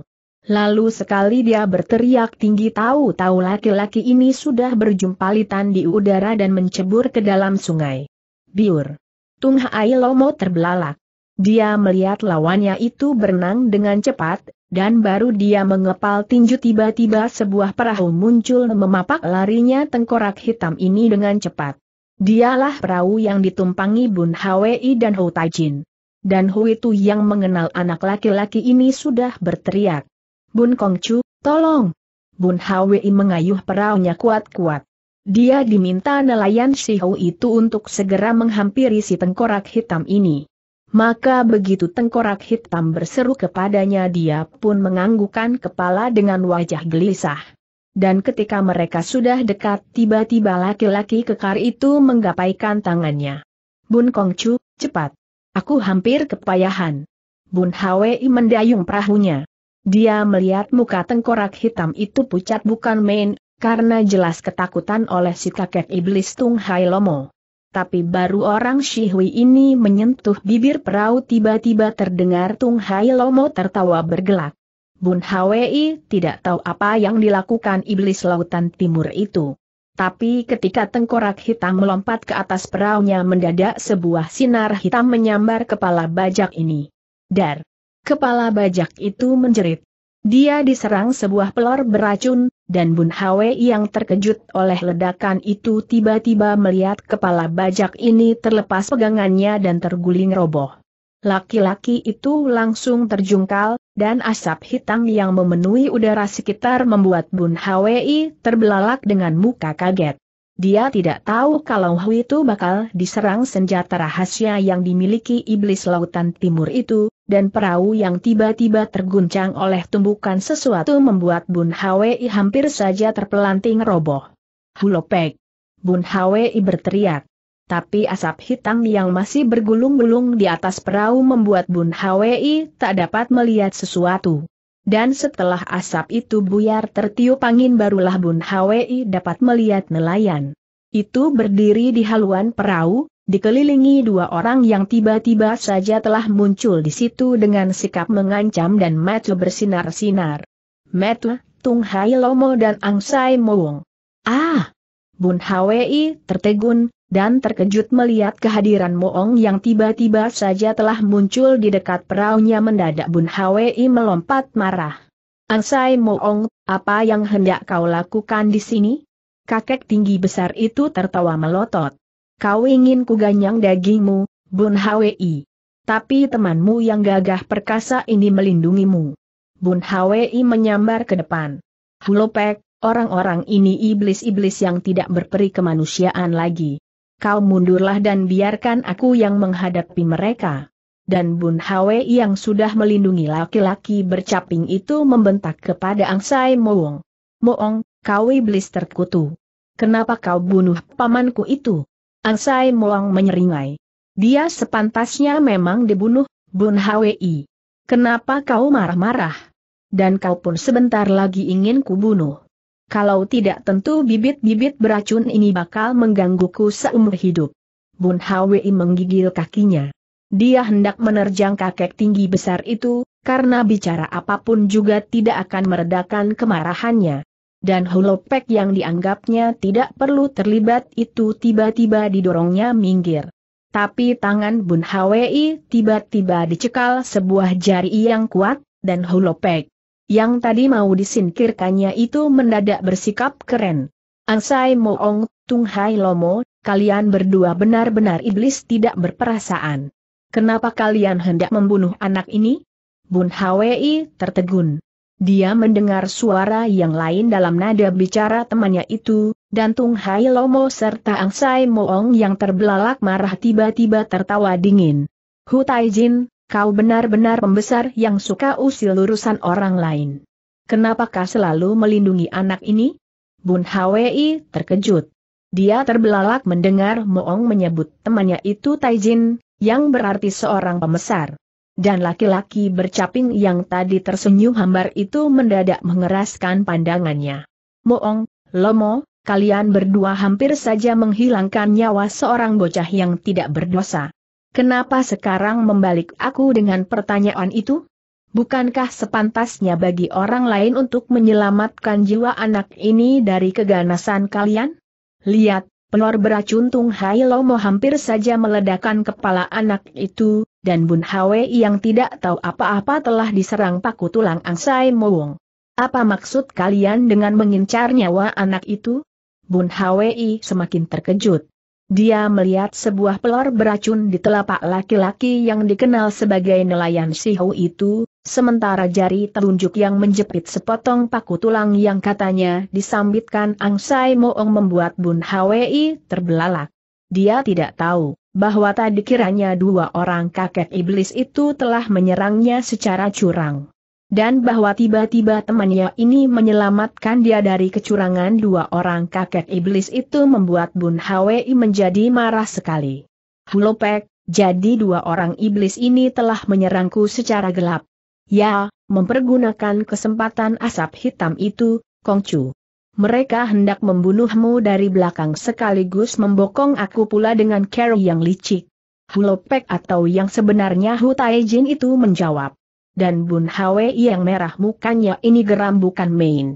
Lalu sekali dia berteriak tinggi tahu-tahu laki-laki ini sudah berjumpalitan di udara dan mencebur ke dalam sungai. Biur. Tung Hai Lomo terbelalak. Dia melihat lawannya itu berenang dengan cepat, dan baru dia mengepal tinju tiba-tiba sebuah perahu muncul memapak larinya tengkorak hitam ini dengan cepat. Dialah perahu yang ditumpangi Bun Hwi dan Hu Taijin. Dan Hu itu yang mengenal anak laki-laki ini sudah berteriak. Bun Kongcu, tolong! Bun Hwi mengayuh perahunya kuat-kuat. Dia diminta nelayan si Hu itu untuk segera menghampiri si tengkorak hitam ini. Maka begitu tengkorak hitam berseru kepadanya dia pun menganggukkan kepala dengan wajah gelisah dan ketika mereka sudah dekat tiba-tiba laki-laki kekar itu menggapaikan tangannya. Bun Kongcu, cepat. Aku hampir kepayahan. Bun Hwi mendayung perahunya. Dia melihat muka tengkorak hitam itu pucat bukan main, karena jelas ketakutan oleh si kakek iblis Tung Hai Lomo. Tapi baru orang Shihui ini menyentuh bibir perahu tiba-tiba terdengar Tung Hai Lomo tertawa bergelak. Bun Hwi tidak tahu apa yang dilakukan iblis lautan timur itu. Tapi ketika tengkorak hitam melompat ke atas peraunya mendadak sebuah sinar hitam menyambar kepala bajak ini. Dar! Kepala bajak itu menjerit. Dia diserang sebuah pelor beracun, dan Bun Hwi yang terkejut oleh ledakan itu tiba-tiba melihat kepala bajak ini terlepas pegangannya dan terguling roboh. Laki-laki itu langsung terjungkal, dan asap hitam yang memenuhi udara sekitar membuat Bun Hwi terbelalak dengan muka kaget. Dia tidak tahu kalau Hui itu bakal diserang senjata rahasia yang dimiliki iblis lautan timur itu, dan perahu yang tiba-tiba terguncang oleh tumbukan sesuatu membuat Bun Hwi hampir saja terpelanting roboh. Hulopek! Bun Hwi berteriak tapi asap hitam yang masih bergulung-gulung di atas perahu membuat Bun Hwi tak dapat melihat sesuatu. Dan setelah asap itu buyar tertiup angin barulah Bun Hwi dapat melihat nelayan. Itu berdiri di haluan perahu, dikelilingi dua orang yang tiba-tiba saja telah muncul di situ dengan sikap mengancam dan mata bersinar-sinar. Metu, Tung Hai Lomo dan Ang Sai Mowong. Ah! Bun Hwi tertegun, dan terkejut melihat kehadiran Moong yang tiba-tiba saja telah muncul di dekat peraunya mendadak Bun Hwi melompat marah. Ansai Moong, apa yang hendak kau lakukan di sini? Kakek tinggi besar itu tertawa melotot. Kau ingin kuganyang dagingmu, Bun Hwi. Tapi temanmu yang gagah perkasa ini melindungimu. Bun Hwi menyambar ke depan. Hulopek, orang-orang ini iblis-iblis yang tidak berperi kemanusiaan lagi kau mundurlah dan biarkan aku yang menghadapi mereka. Dan Bun Hwe yang sudah melindungi laki-laki bercaping itu membentak kepada Angsai Moong. Moong, kau iblis terkutu. Kenapa kau bunuh pamanku itu? Angsai Moong menyeringai. Dia sepantasnya memang dibunuh, Bun Hwi. Kenapa kau marah-marah? Dan kau pun sebentar lagi ingin kubunuh. Kalau tidak tentu bibit-bibit beracun ini bakal menggangguku seumur hidup. Bun Hwi menggigil kakinya. Dia hendak menerjang kakek tinggi besar itu, karena bicara apapun juga tidak akan meredakan kemarahannya. Dan Hulopek yang dianggapnya tidak perlu terlibat itu tiba-tiba didorongnya minggir. Tapi tangan Bun Hwi tiba-tiba dicekal sebuah jari yang kuat, dan Hulopek yang tadi mau disingkirkannya itu mendadak bersikap keren. Ansai Moong, Tung Hai Lomo, kalian berdua benar-benar iblis tidak berperasaan. Kenapa kalian hendak membunuh anak ini? Bun Hwi tertegun. Dia mendengar suara yang lain dalam nada bicara temannya itu, dan Tung Hai Lomo serta Angsai Moong yang terbelalak marah tiba-tiba tertawa dingin. Hu Taijin, Kau benar-benar pembesar yang suka usil urusan orang lain. Kenapakah selalu melindungi anak ini? Bun Hwi terkejut. Dia terbelalak mendengar Moong menyebut temannya itu Taijin, yang berarti seorang pembesar. Dan laki-laki bercaping yang tadi tersenyum hambar itu mendadak mengeraskan pandangannya. Moong, Lomo, kalian berdua hampir saja menghilangkan nyawa seorang bocah yang tidak berdosa. Kenapa sekarang membalik aku dengan pertanyaan itu? Bukankah sepantasnya bagi orang lain untuk menyelamatkan jiwa anak ini dari keganasan kalian? Lihat, pelor beracun Tung Hai mau hampir saja meledakan kepala anak itu, dan Bun Hwe yang tidak tahu apa-apa telah diserang paku tulang Angsai Mowong. Apa maksud kalian dengan mengincar nyawa anak itu? Bun Hwe semakin terkejut. Dia melihat sebuah pelor beracun di telapak laki-laki yang dikenal sebagai nelayan Sihu itu, sementara jari telunjuk yang menjepit sepotong paku tulang yang katanya disambitkan Angsai Moong membuat Bun Hwi terbelalak. Dia tidak tahu bahwa tadi kiranya dua orang kakek iblis itu telah menyerangnya secara curang. Dan bahwa tiba-tiba temannya ini menyelamatkan dia dari kecurangan dua orang kakek iblis itu membuat Bun Hwi menjadi marah sekali. Hulopek, jadi dua orang iblis ini telah menyerangku secara gelap. Ya, mempergunakan kesempatan asap hitam itu, Kongcu. Mereka hendak membunuhmu dari belakang sekaligus membokong aku pula dengan cara yang licik. Hulopek atau yang sebenarnya Hutai Jin itu menjawab dan Bun Hwe yang merah mukanya ini geram bukan main.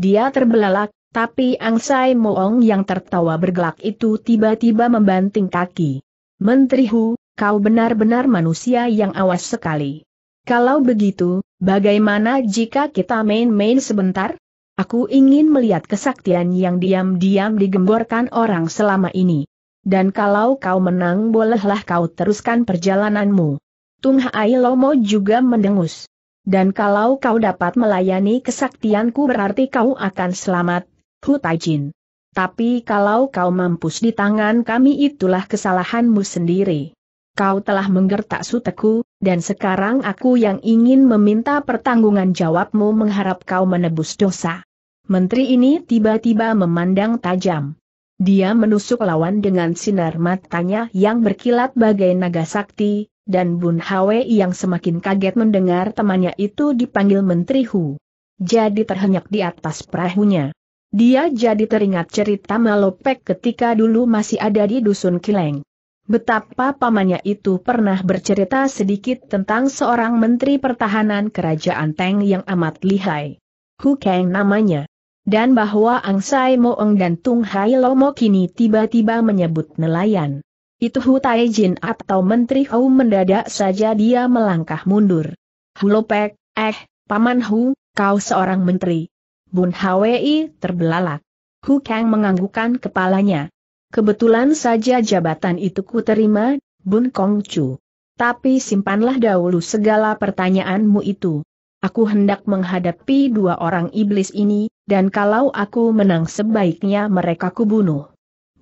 Dia terbelalak, tapi Ang Sai Moong yang tertawa bergelak itu tiba-tiba membanting kaki. Menteri Hu, kau benar-benar manusia yang awas sekali. Kalau begitu, bagaimana jika kita main-main sebentar? Aku ingin melihat kesaktian yang diam-diam digemborkan orang selama ini. Dan kalau kau menang bolehlah kau teruskan perjalananmu. Tung Hai Lomo juga mendengus. Dan kalau kau dapat melayani kesaktianku berarti kau akan selamat, Hu Taijin. Tapi kalau kau mampus di tangan kami itulah kesalahanmu sendiri. Kau telah menggertak suteku, dan sekarang aku yang ingin meminta pertanggungan jawabmu mengharap kau menebus dosa. Menteri ini tiba-tiba memandang tajam. Dia menusuk lawan dengan sinar matanya yang berkilat bagai naga sakti, dan Bun Hwe yang semakin kaget mendengar temannya itu dipanggil Menteri Hu. Jadi terhenyak di atas perahunya. Dia jadi teringat cerita Malopek ketika dulu masih ada di dusun Kileng. Betapa pamannya itu pernah bercerita sedikit tentang seorang menteri pertahanan kerajaan Teng yang amat lihai. Hu Kang namanya. Dan bahwa Ang Sai Moong dan Tung Hai Lomo kini tiba-tiba menyebut nelayan. Itu Hu Taijin atau Menteri Hu mendadak saja dia melangkah mundur. Hulopek, eh, Paman Hu, kau seorang menteri. Bun Hwi terbelalak. Hu Kang menganggukkan kepalanya. Kebetulan saja jabatan itu ku terima, Bun Kong Chu. Tapi simpanlah dahulu segala pertanyaanmu itu. Aku hendak menghadapi dua orang iblis ini, dan kalau aku menang sebaiknya mereka kubunuh.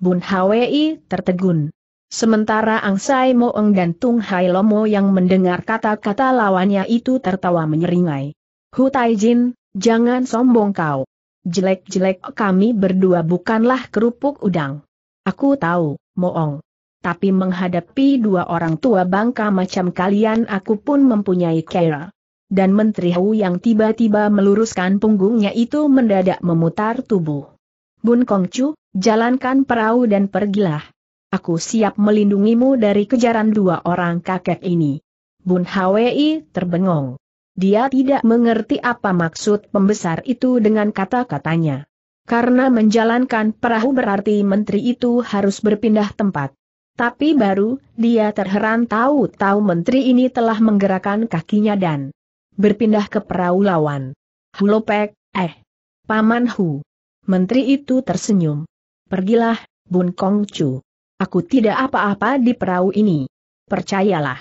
Bun Hwi tertegun. Sementara Angsai Moeng dan Tung Hai Lomo yang mendengar kata-kata lawannya itu tertawa menyeringai. Hu Tai Jin, jangan sombong kau. Jelek-jelek kami berdua bukanlah kerupuk udang. Aku tahu, Moong. Tapi menghadapi dua orang tua bangka macam kalian aku pun mempunyai kera. Dan Menteri Hu yang tiba-tiba meluruskan punggungnya itu mendadak memutar tubuh. Bun Kong Chu, jalankan perahu dan pergilah. Aku siap melindungimu dari kejaran dua orang kakek ini. Bun Hwi terbengong. Dia tidak mengerti apa maksud pembesar itu dengan kata-katanya. Karena menjalankan perahu berarti menteri itu harus berpindah tempat. Tapi baru, dia terheran tahu-tahu menteri ini telah menggerakkan kakinya dan berpindah ke perahu lawan. Hulopek, eh. Paman Hu. Menteri itu tersenyum. Pergilah, Bun Kongcu. Aku tidak apa-apa di perahu ini. Percayalah.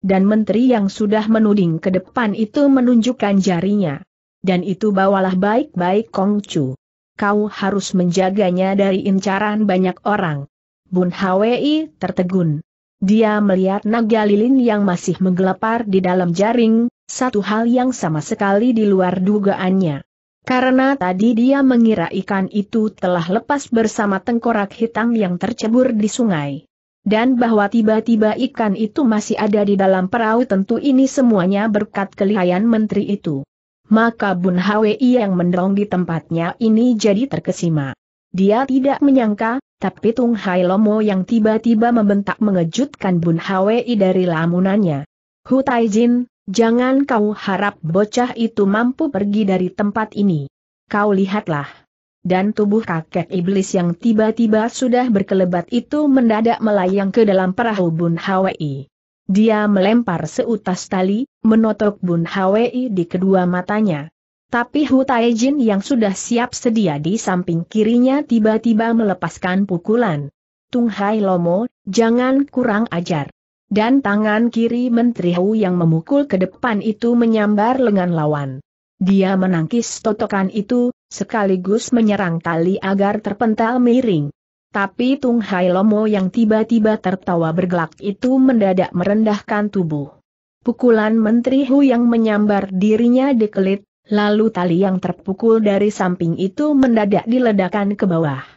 Dan menteri yang sudah menuding ke depan itu menunjukkan jarinya. Dan itu bawalah baik-baik Kongcu. Kau harus menjaganya dari incaran banyak orang. Bun Hwi tertegun. Dia melihat naga lilin yang masih menggelepar di dalam jaring, satu hal yang sama sekali di luar dugaannya. Karena tadi dia mengira ikan itu telah lepas bersama tengkorak hitam yang tercebur di sungai. Dan bahwa tiba-tiba ikan itu masih ada di dalam perahu tentu ini semuanya berkat kelihayan menteri itu. Maka Bun Hwi yang mendong di tempatnya ini jadi terkesima. Dia tidak menyangka, tapi Tung Hai Lomo yang tiba-tiba membentak mengejutkan Bun Hwi dari lamunannya. Hu Jin, Jangan kau harap bocah itu mampu pergi dari tempat ini. Kau lihatlah. Dan tubuh kakek iblis yang tiba-tiba sudah berkelebat itu mendadak melayang ke dalam perahu Bun Hwi. Dia melempar seutas tali, menotok Bun Hwi di kedua matanya. Tapi Hu Taijin yang sudah siap sedia di samping kirinya tiba-tiba melepaskan pukulan. Tung Hai Lomo, jangan kurang ajar dan tangan kiri Menteri Hu yang memukul ke depan itu menyambar lengan lawan. Dia menangkis totokan itu, sekaligus menyerang tali agar terpental miring. Tapi Tung Hai Lomo yang tiba-tiba tertawa bergelak itu mendadak merendahkan tubuh. Pukulan Menteri Hu yang menyambar dirinya dikelit, lalu tali yang terpukul dari samping itu mendadak diledakkan ke bawah.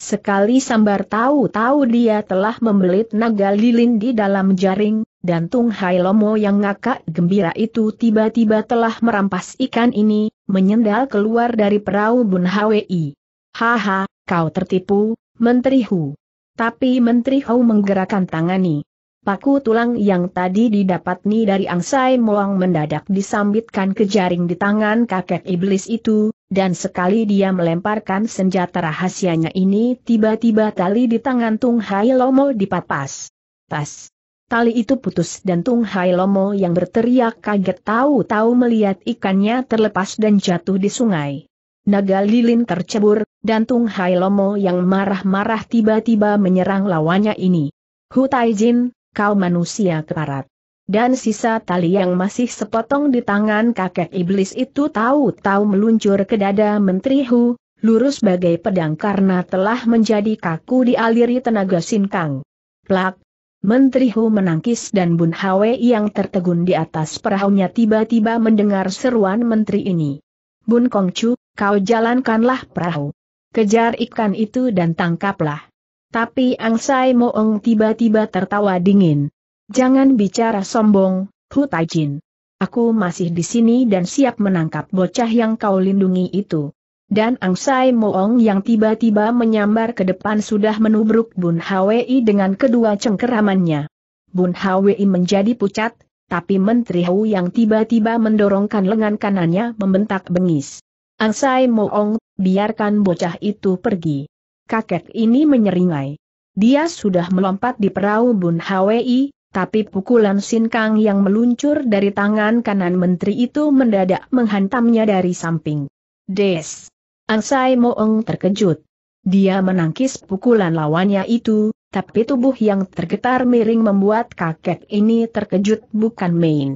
Sekali sambar tahu-tahu dia telah membelit naga lilin di dalam jaring, dan Tung Hai Lomo yang ngakak gembira itu tiba-tiba telah merampas ikan ini, menyendal keluar dari perahu Bun Hwi. Haha, kau tertipu, Menteri Hu. Tapi Menteri Hu menggerakkan tangani. Paku tulang yang tadi didapat nih dari Angsai Moang mendadak disambitkan ke jaring di tangan kakek iblis itu, dan sekali dia melemparkan senjata rahasianya ini tiba-tiba tali di tangan Tung Hai Lomo dipapas. Pas. Tali itu putus dan Tung Hai Lomo yang berteriak kaget tahu-tahu melihat ikannya terlepas dan jatuh di sungai. Naga lilin tercebur, dan Tung Hai Lomo yang marah-marah tiba-tiba menyerang lawannya ini. Tai Jin, kau manusia keparat dan sisa tali yang masih sepotong di tangan kakek iblis itu tahu-tahu meluncur ke dada Menteri Hu, lurus bagai pedang karena telah menjadi kaku dialiri tenaga sinkang. Plak! Menteri Hu menangkis dan Bun Hwe yang tertegun di atas perahunya tiba-tiba mendengar seruan menteri ini. Bun Kongcu, kau jalankanlah perahu. Kejar ikan itu dan tangkaplah. Tapi Ang Sai Moong tiba-tiba tertawa dingin. Jangan bicara sombong, Hu Taijin. Aku masih di sini dan siap menangkap bocah yang kau lindungi itu. Dan Ang Sai Moong yang tiba-tiba menyambar ke depan sudah menubruk Bun Hwi dengan kedua cengkeramannya. Bun Hwi menjadi pucat, tapi Menteri Hu yang tiba-tiba mendorongkan lengan kanannya membentak bengis. Ang Sai Moong, biarkan bocah itu pergi. Kakek ini menyeringai. Dia sudah melompat di perahu Bun Hwi, tapi pukulan sinkang yang meluncur dari tangan kanan menteri itu mendadak menghantamnya dari samping. Des! Angsai Moeng terkejut. Dia menangkis pukulan lawannya itu, tapi tubuh yang tergetar miring membuat kakek ini terkejut bukan main.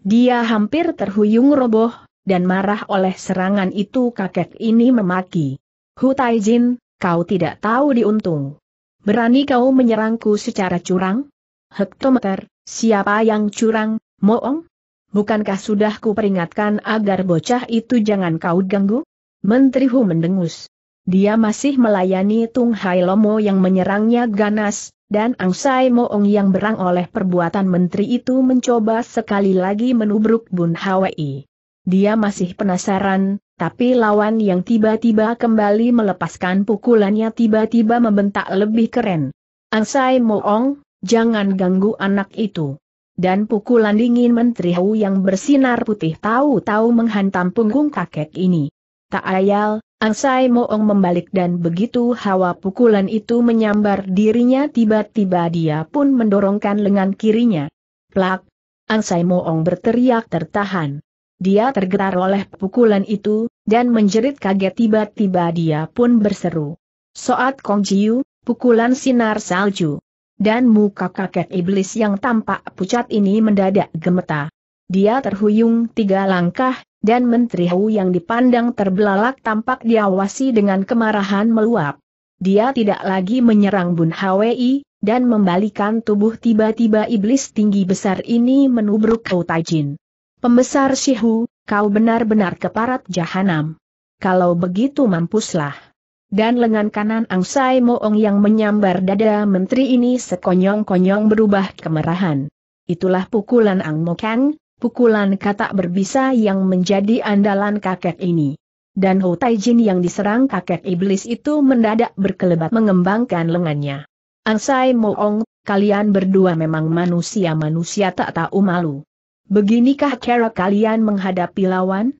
Dia hampir terhuyung roboh, dan marah oleh serangan itu kakek ini memaki. Hu Taijin, kau tidak tahu diuntung. Berani kau menyerangku secara curang? Hektometer, siapa yang curang, Moong? Bukankah sudah kuperingatkan agar bocah itu jangan kau ganggu? Menteri Hu mendengus. Dia masih melayani Tung Hai Lomo yang menyerangnya ganas, dan Angsai Moong yang berang oleh perbuatan menteri itu mencoba sekali lagi menubruk Bun Hwi. Dia masih penasaran, tapi lawan yang tiba-tiba kembali melepaskan pukulannya tiba-tiba membentak lebih keren. Angsai Moong, jangan ganggu anak itu. Dan pukulan dingin Menteri Hu yang bersinar putih tahu-tahu menghantam punggung kakek ini. Tak ayal, Angsai Moong membalik dan begitu hawa pukulan itu menyambar dirinya tiba-tiba dia pun mendorongkan lengan kirinya. Plak! Angsai Moong berteriak tertahan. Dia tergetar oleh pukulan itu, dan menjerit kaget tiba-tiba dia pun berseru. Soat Kong Jiu, pukulan sinar salju dan muka kakek iblis yang tampak pucat ini mendadak gemetar. Dia terhuyung tiga langkah, dan Menteri Hu yang dipandang terbelalak tampak diawasi dengan kemarahan meluap. Dia tidak lagi menyerang Bun Hwi, dan membalikan tubuh tiba-tiba iblis tinggi besar ini menubruk kau Tajin. Pembesar Shihu, kau benar-benar keparat jahanam. Kalau begitu mampuslah dan lengan kanan Sai Moong yang menyambar dada menteri ini sekonyong-konyong berubah kemerahan. Itulah pukulan Ang Mo Kang, pukulan kata berbisa yang menjadi andalan kakek ini. Dan Ho Jin yang diserang kakek iblis itu mendadak berkelebat mengembangkan lengannya. Sai Moong, kalian berdua memang manusia-manusia tak tahu malu. Beginikah cara kalian menghadapi lawan?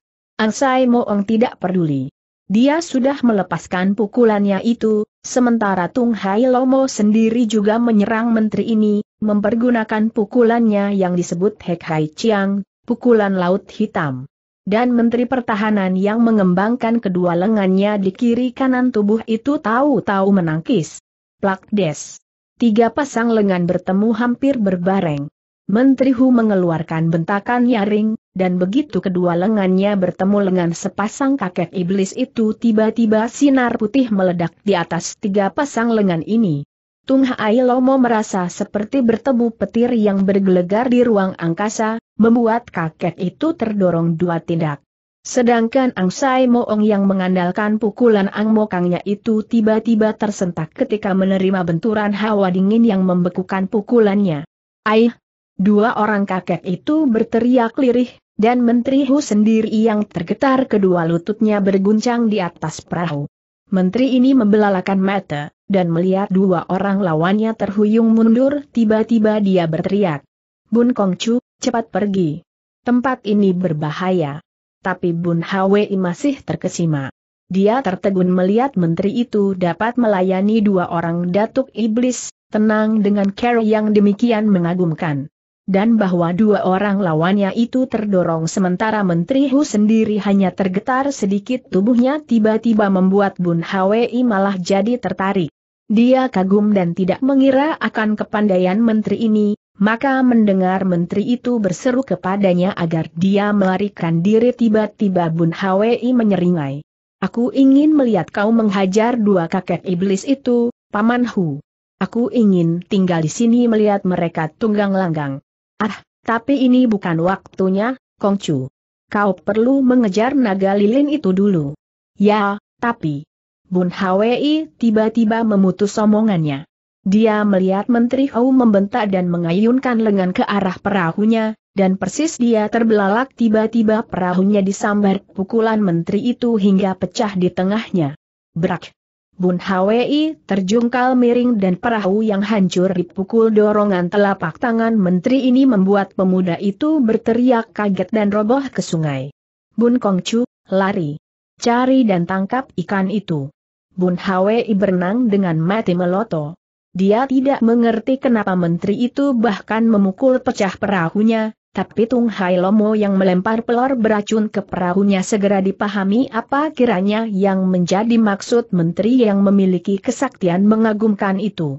Sai Moong tidak peduli. Dia sudah melepaskan pukulannya itu, sementara Tung Hai Lomo sendiri juga menyerang menteri ini, mempergunakan pukulannya yang disebut Hek Hai Chiang, pukulan laut hitam. Dan menteri pertahanan yang mengembangkan kedua lengannya di kiri kanan tubuh itu tahu-tahu menangkis. Plak des. Tiga pasang lengan bertemu hampir berbareng. Menteri Hu mengeluarkan bentakan nyaring, dan begitu kedua lengannya bertemu lengan sepasang kakek iblis itu tiba-tiba sinar putih meledak di atas tiga pasang lengan ini. Tung Hai Lomo merasa seperti bertemu petir yang bergelegar di ruang angkasa, membuat kakek itu terdorong dua tindak. Sedangkan Ang Sai Moong yang mengandalkan pukulan Ang Mokangnya itu tiba-tiba tersentak ketika menerima benturan hawa dingin yang membekukan pukulannya. Aih, Dua orang kakek itu berteriak lirih, dan Menteri Hu sendiri yang tergetar kedua lututnya berguncang di atas perahu. Menteri ini membelalakan mata, dan melihat dua orang lawannya terhuyung mundur tiba-tiba dia berteriak. Bun Kong Chu, cepat pergi. Tempat ini berbahaya. Tapi Bun Hwi masih terkesima. Dia tertegun melihat menteri itu dapat melayani dua orang datuk iblis, tenang dengan cara yang demikian mengagumkan dan bahwa dua orang lawannya itu terdorong sementara Menteri Hu sendiri hanya tergetar sedikit tubuhnya tiba-tiba membuat Bun Hwi malah jadi tertarik. Dia kagum dan tidak mengira akan kepandaian Menteri ini, maka mendengar menteri itu berseru kepadanya agar dia melarikan diri tiba-tiba Bun Hwi menyeringai. Aku ingin melihat kau menghajar dua kakek iblis itu, Paman Hu. Aku ingin tinggal di sini melihat mereka tunggang langgang. Ah, tapi ini bukan waktunya, Kongcu. Kau perlu mengejar naga lilin itu dulu. Ya, tapi... Bun Hwi tiba-tiba memutus omongannya. Dia melihat Menteri Hou membentak dan mengayunkan lengan ke arah perahunya, dan persis dia terbelalak tiba-tiba perahunya disambar pukulan menteri itu hingga pecah di tengahnya. Brak! Bun Hwi terjungkal miring dan perahu yang hancur dipukul dorongan telapak tangan menteri ini membuat pemuda itu berteriak kaget dan roboh ke sungai. Bun Kongcu, lari. Cari dan tangkap ikan itu. Bun Hwi berenang dengan mati meloto. Dia tidak mengerti kenapa menteri itu bahkan memukul pecah perahunya, tapi Tung Hai Lomo yang melempar pelor beracun ke perahunya segera dipahami apa kiranya yang menjadi maksud menteri yang memiliki kesaktian mengagumkan itu.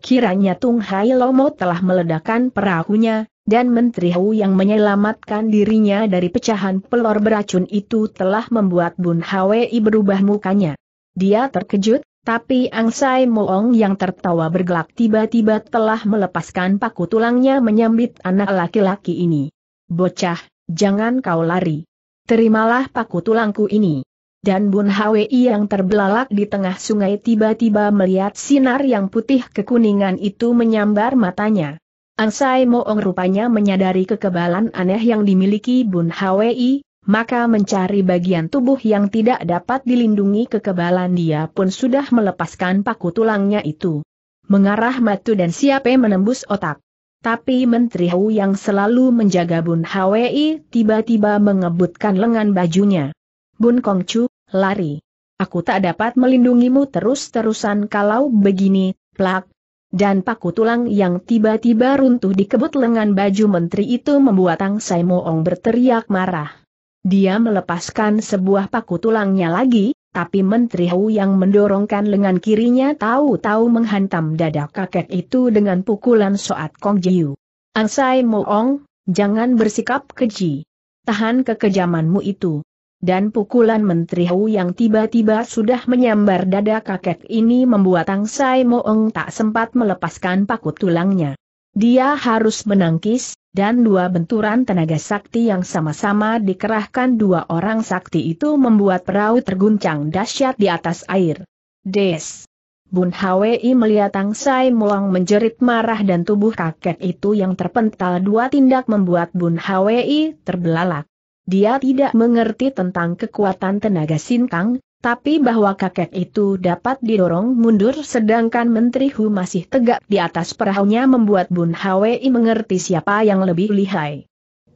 Kiranya Tung Hai Lomo telah meledakkan perahunya, dan Menteri Hu yang menyelamatkan dirinya dari pecahan pelor beracun itu telah membuat Bun Hwi berubah mukanya. Dia terkejut, tapi Angsai Moong yang tertawa bergelak tiba-tiba telah melepaskan paku tulangnya menyambit anak laki-laki ini. Bocah, jangan kau lari. Terimalah paku tulangku ini. Dan Bun Hwi yang terbelalak di tengah sungai tiba-tiba melihat sinar yang putih kekuningan itu menyambar matanya. Angsai Moong rupanya menyadari kekebalan aneh yang dimiliki Bun Hwi, maka mencari bagian tubuh yang tidak dapat dilindungi kekebalan dia pun sudah melepaskan paku tulangnya itu. Mengarah matu dan siapa menembus otak. Tapi Menteri Hu yang selalu menjaga Bun Hwi tiba-tiba mengebutkan lengan bajunya. Bun Kongcu, lari. Aku tak dapat melindungimu terus-terusan kalau begini, plak. Dan paku tulang yang tiba-tiba runtuh dikebut lengan baju menteri itu membuat Tang Saimoong berteriak marah. Dia melepaskan sebuah paku tulangnya lagi, tapi Menteri Hu yang mendorongkan lengan kirinya tahu-tahu menghantam dada kakek itu dengan pukulan soat Kong Jiu. Angsai Moong, jangan bersikap keji. Tahan kekejamanmu itu. Dan pukulan Menteri Hu yang tiba-tiba sudah menyambar dada kakek ini membuat Angsai Moong tak sempat melepaskan paku tulangnya. Dia harus menangkis, dan dua benturan tenaga sakti yang sama-sama dikerahkan dua orang sakti itu membuat perahu terguncang dahsyat di atas air. Des! Bun Hwi melihat Tang Sai Muang menjerit marah dan tubuh kakek itu yang terpental dua tindak membuat Bun Hwi terbelalak. Dia tidak mengerti tentang kekuatan tenaga sintang tapi bahwa kakek itu dapat didorong mundur sedangkan Menteri Hu masih tegak di atas perahunya membuat Bun Hwi mengerti siapa yang lebih lihai.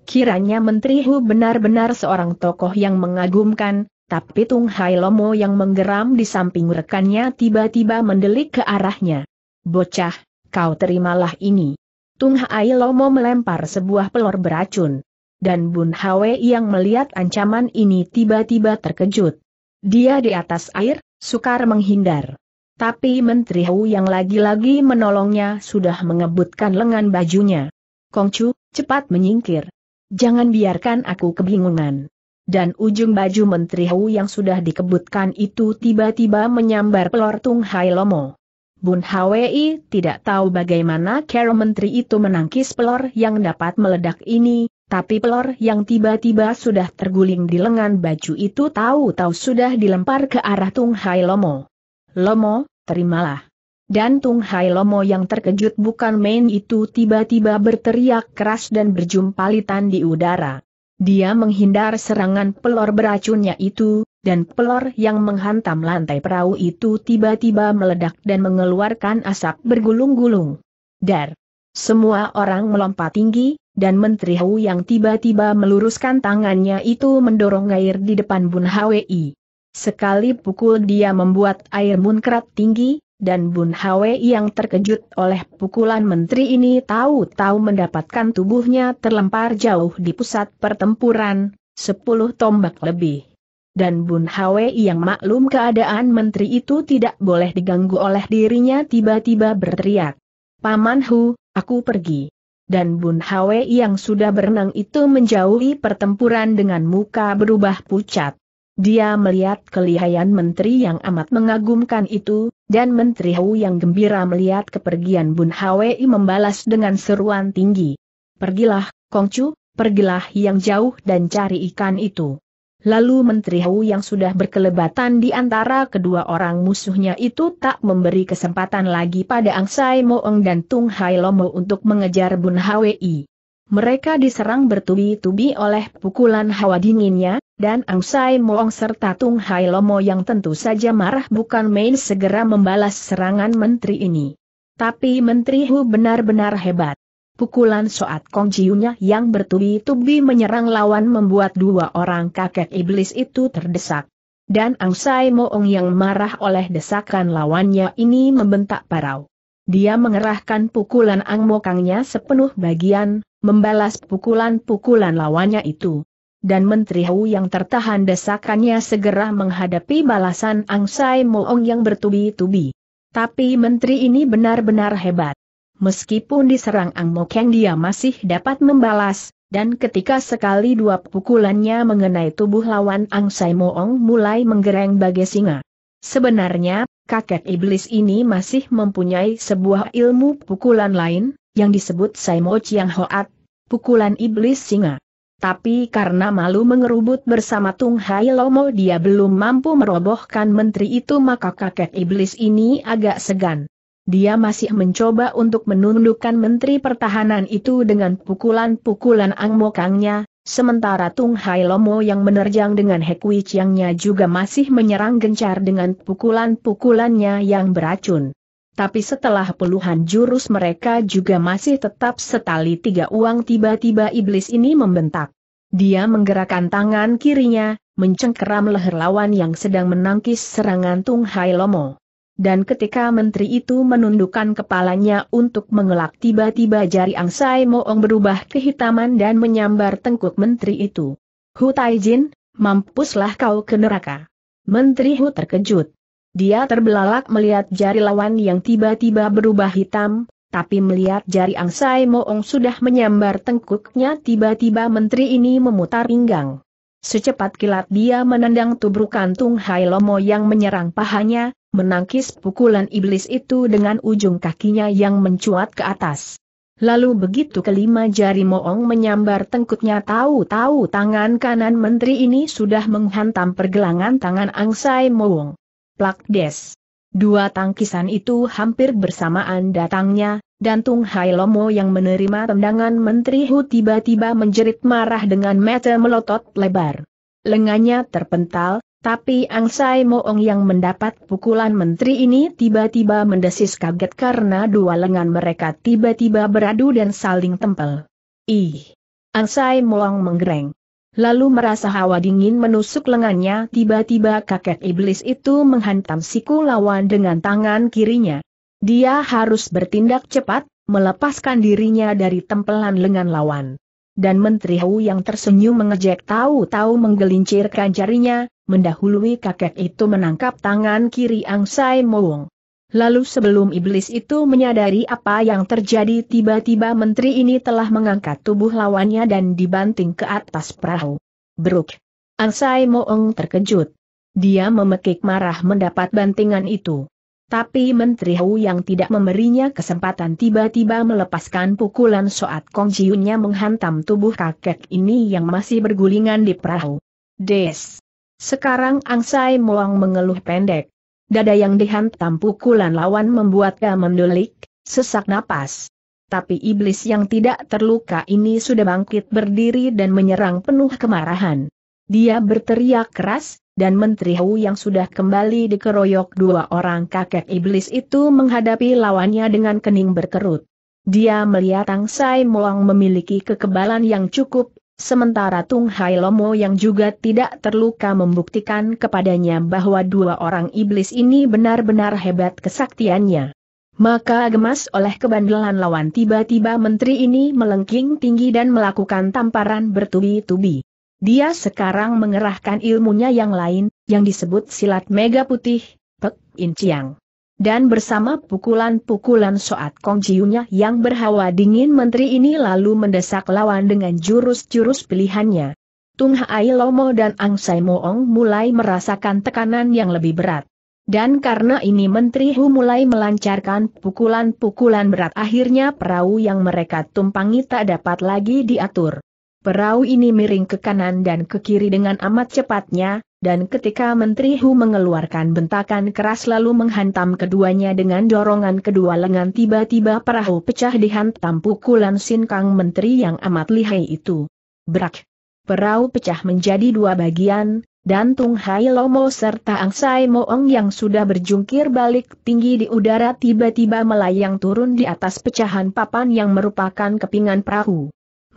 Kiranya Menteri Hu benar-benar seorang tokoh yang mengagumkan, tapi Tung Hai Lomo yang menggeram di samping rekannya tiba-tiba mendelik ke arahnya. Bocah, kau terimalah ini. Tung Hai Lomo melempar sebuah pelor beracun. Dan Bun Hwi yang melihat ancaman ini tiba-tiba terkejut. Dia di atas air, sukar menghindar. Tapi Menteri Hu yang lagi-lagi menolongnya sudah mengebutkan lengan bajunya. Kongcu, cepat menyingkir. Jangan biarkan aku kebingungan. Dan ujung baju Menteri Hu yang sudah dikebutkan itu tiba-tiba menyambar pelor Tung Hai Lomo. Bun Hwi tidak tahu bagaimana cara menteri itu menangkis pelor yang dapat meledak ini, tapi pelor yang tiba-tiba sudah terguling di lengan baju itu tahu-tahu sudah dilempar ke arah Tung Hai Lomo. Lomo, terimalah. Dan Tung Hai Lomo yang terkejut bukan main itu tiba-tiba berteriak keras dan berjumpalitan di udara. Dia menghindar serangan pelor beracunnya itu, dan pelor yang menghantam lantai perahu itu tiba-tiba meledak dan mengeluarkan asap bergulung-gulung. Dar! Semua orang melompat tinggi, dan Menteri Hu yang tiba-tiba meluruskan tangannya itu mendorong air di depan Bun Hwi. Sekali pukul dia membuat air munkrat tinggi, dan Bun Hwi yang terkejut oleh pukulan menteri ini tahu-tahu mendapatkan tubuhnya terlempar jauh di pusat pertempuran, sepuluh tombak lebih. Dan Bun Hwi yang maklum keadaan menteri itu tidak boleh diganggu oleh dirinya tiba-tiba berteriak. Paman Hu, aku pergi dan Bun Hwe yang sudah berenang itu menjauhi pertempuran dengan muka berubah pucat. Dia melihat kelihayan menteri yang amat mengagumkan itu, dan menteri Hu yang gembira melihat kepergian Bun Hwe membalas dengan seruan tinggi. Pergilah, Kongcu, pergilah yang jauh dan cari ikan itu. Lalu Menteri Hou yang sudah berkelebatan di antara kedua orang musuhnya itu tak memberi kesempatan lagi pada Ang Sai Moeng dan Tung Hai Lomo untuk mengejar Bun Hwi. Mereka diserang bertubi-tubi oleh pukulan hawa dinginnya, dan Ang Sai Moeng serta Tung Hai Lomo yang tentu saja marah bukan main segera membalas serangan Menteri ini. Tapi Menteri Hu benar-benar hebat. Pukulan Soat Kong Jiunya yang bertubi-tubi menyerang lawan membuat dua orang kakek iblis itu terdesak. Dan Ang Sai Moong yang marah oleh desakan lawannya ini membentak parau. Dia mengerahkan pukulan Ang Mokangnya sepenuh bagian, membalas pukulan-pukulan lawannya itu. Dan Menteri Hu yang tertahan desakannya segera menghadapi balasan Ang Sai Moong yang bertubi-tubi. Tapi menteri ini benar-benar hebat. Meskipun diserang Ang Mokeng dia masih dapat membalas, dan ketika sekali dua pukulannya mengenai tubuh lawan Ang Sai Moong mulai menggereng bagai singa. Sebenarnya, kakek iblis ini masih mempunyai sebuah ilmu pukulan lain, yang disebut Sai Mo Chiang Hoat, pukulan iblis singa. Tapi karena malu mengerubut bersama Tung Hai Lomo dia belum mampu merobohkan menteri itu maka kakek iblis ini agak segan dia masih mencoba untuk menundukkan Menteri Pertahanan itu dengan pukulan-pukulan angmokangnya, sementara Tung Hai Lomo yang menerjang dengan Hekwi Chiangnya juga masih menyerang gencar dengan pukulan-pukulannya yang beracun. Tapi setelah puluhan jurus mereka juga masih tetap setali tiga uang tiba-tiba iblis ini membentak. Dia menggerakkan tangan kirinya, mencengkeram leher lawan yang sedang menangkis serangan Tung Hai Lomo dan ketika menteri itu menundukkan kepalanya untuk mengelak tiba-tiba jari Angsai Moong berubah kehitaman dan menyambar tengkuk menteri itu. Hu Taijin, mampuslah kau ke neraka. Menteri Hu terkejut. Dia terbelalak melihat jari lawan yang tiba-tiba berubah hitam, tapi melihat jari Angsai Moong sudah menyambar tengkuknya tiba-tiba menteri ini memutar pinggang. Secepat kilat dia menendang tubrukan kantung Hai Lomo yang menyerang pahanya, menangkis pukulan iblis itu dengan ujung kakinya yang mencuat ke atas. Lalu begitu kelima jari moong menyambar tengkutnya tahu-tahu tangan kanan menteri ini sudah menghantam pergelangan tangan angsai moong. Plak des. Dua tangkisan itu hampir bersamaan datangnya, dan Tung Hai Lomo yang menerima tendangan menteri Hu tiba-tiba menjerit marah dengan mata melotot lebar. Lengannya terpental, tapi Angsai Moong yang mendapat pukulan menteri ini tiba-tiba mendesis kaget karena dua lengan mereka tiba-tiba beradu dan saling tempel. Ih! Angsai Moong menggereng. Lalu merasa hawa dingin menusuk lengannya tiba-tiba kakek iblis itu menghantam siku lawan dengan tangan kirinya. Dia harus bertindak cepat, melepaskan dirinya dari tempelan lengan lawan dan Menteri Hu yang tersenyum mengejek tahu-tahu menggelincirkan jarinya, mendahului kakek itu menangkap tangan kiri Ang Sai Moong. Lalu sebelum iblis itu menyadari apa yang terjadi tiba-tiba menteri ini telah mengangkat tubuh lawannya dan dibanting ke atas perahu. Bruk. Sai Moong terkejut. Dia memekik marah mendapat bantingan itu. Tapi Menteri Hu yang tidak memberinya kesempatan tiba-tiba melepaskan pukulan soat Kong Jiunnya menghantam tubuh kakek ini yang masih bergulingan di perahu. Des! Sekarang Angsai Moang mengeluh pendek. Dada yang dihantam pukulan lawan membuatnya mendulik, sesak napas. Tapi iblis yang tidak terluka ini sudah bangkit berdiri dan menyerang penuh kemarahan. Dia berteriak keras, dan Menteri Hu yang sudah kembali dikeroyok dua orang kakek iblis itu menghadapi lawannya dengan kening berkerut. Dia melihat Tang Sai Moang memiliki kekebalan yang cukup, sementara Tung Hai Lomo yang juga tidak terluka membuktikan kepadanya bahwa dua orang iblis ini benar-benar hebat kesaktiannya. Maka gemas oleh kebandelan lawan tiba-tiba menteri ini melengking tinggi dan melakukan tamparan bertubi-tubi. Dia sekarang mengerahkan ilmunya yang lain, yang disebut silat mega putih, Pek In Chiang. Dan bersama pukulan-pukulan soat Kong Jiunya yang berhawa dingin menteri ini lalu mendesak lawan dengan jurus-jurus pilihannya. Tung Hai Lomo dan Ang Sai Moong mulai merasakan tekanan yang lebih berat. Dan karena ini Menteri Hu mulai melancarkan pukulan-pukulan berat akhirnya perahu yang mereka tumpangi tak dapat lagi diatur. Perahu ini miring ke kanan dan ke kiri dengan amat cepatnya, dan ketika Menteri Hu mengeluarkan bentakan keras lalu menghantam keduanya dengan dorongan kedua lengan tiba-tiba perahu pecah dihantam pukulan Sin Kang Menteri yang amat lihai itu. Berak! Perahu pecah menjadi dua bagian, dan Tung Hai Lomo serta Ang Sai Moong yang sudah berjungkir balik tinggi di udara tiba-tiba melayang turun di atas pecahan papan yang merupakan kepingan perahu.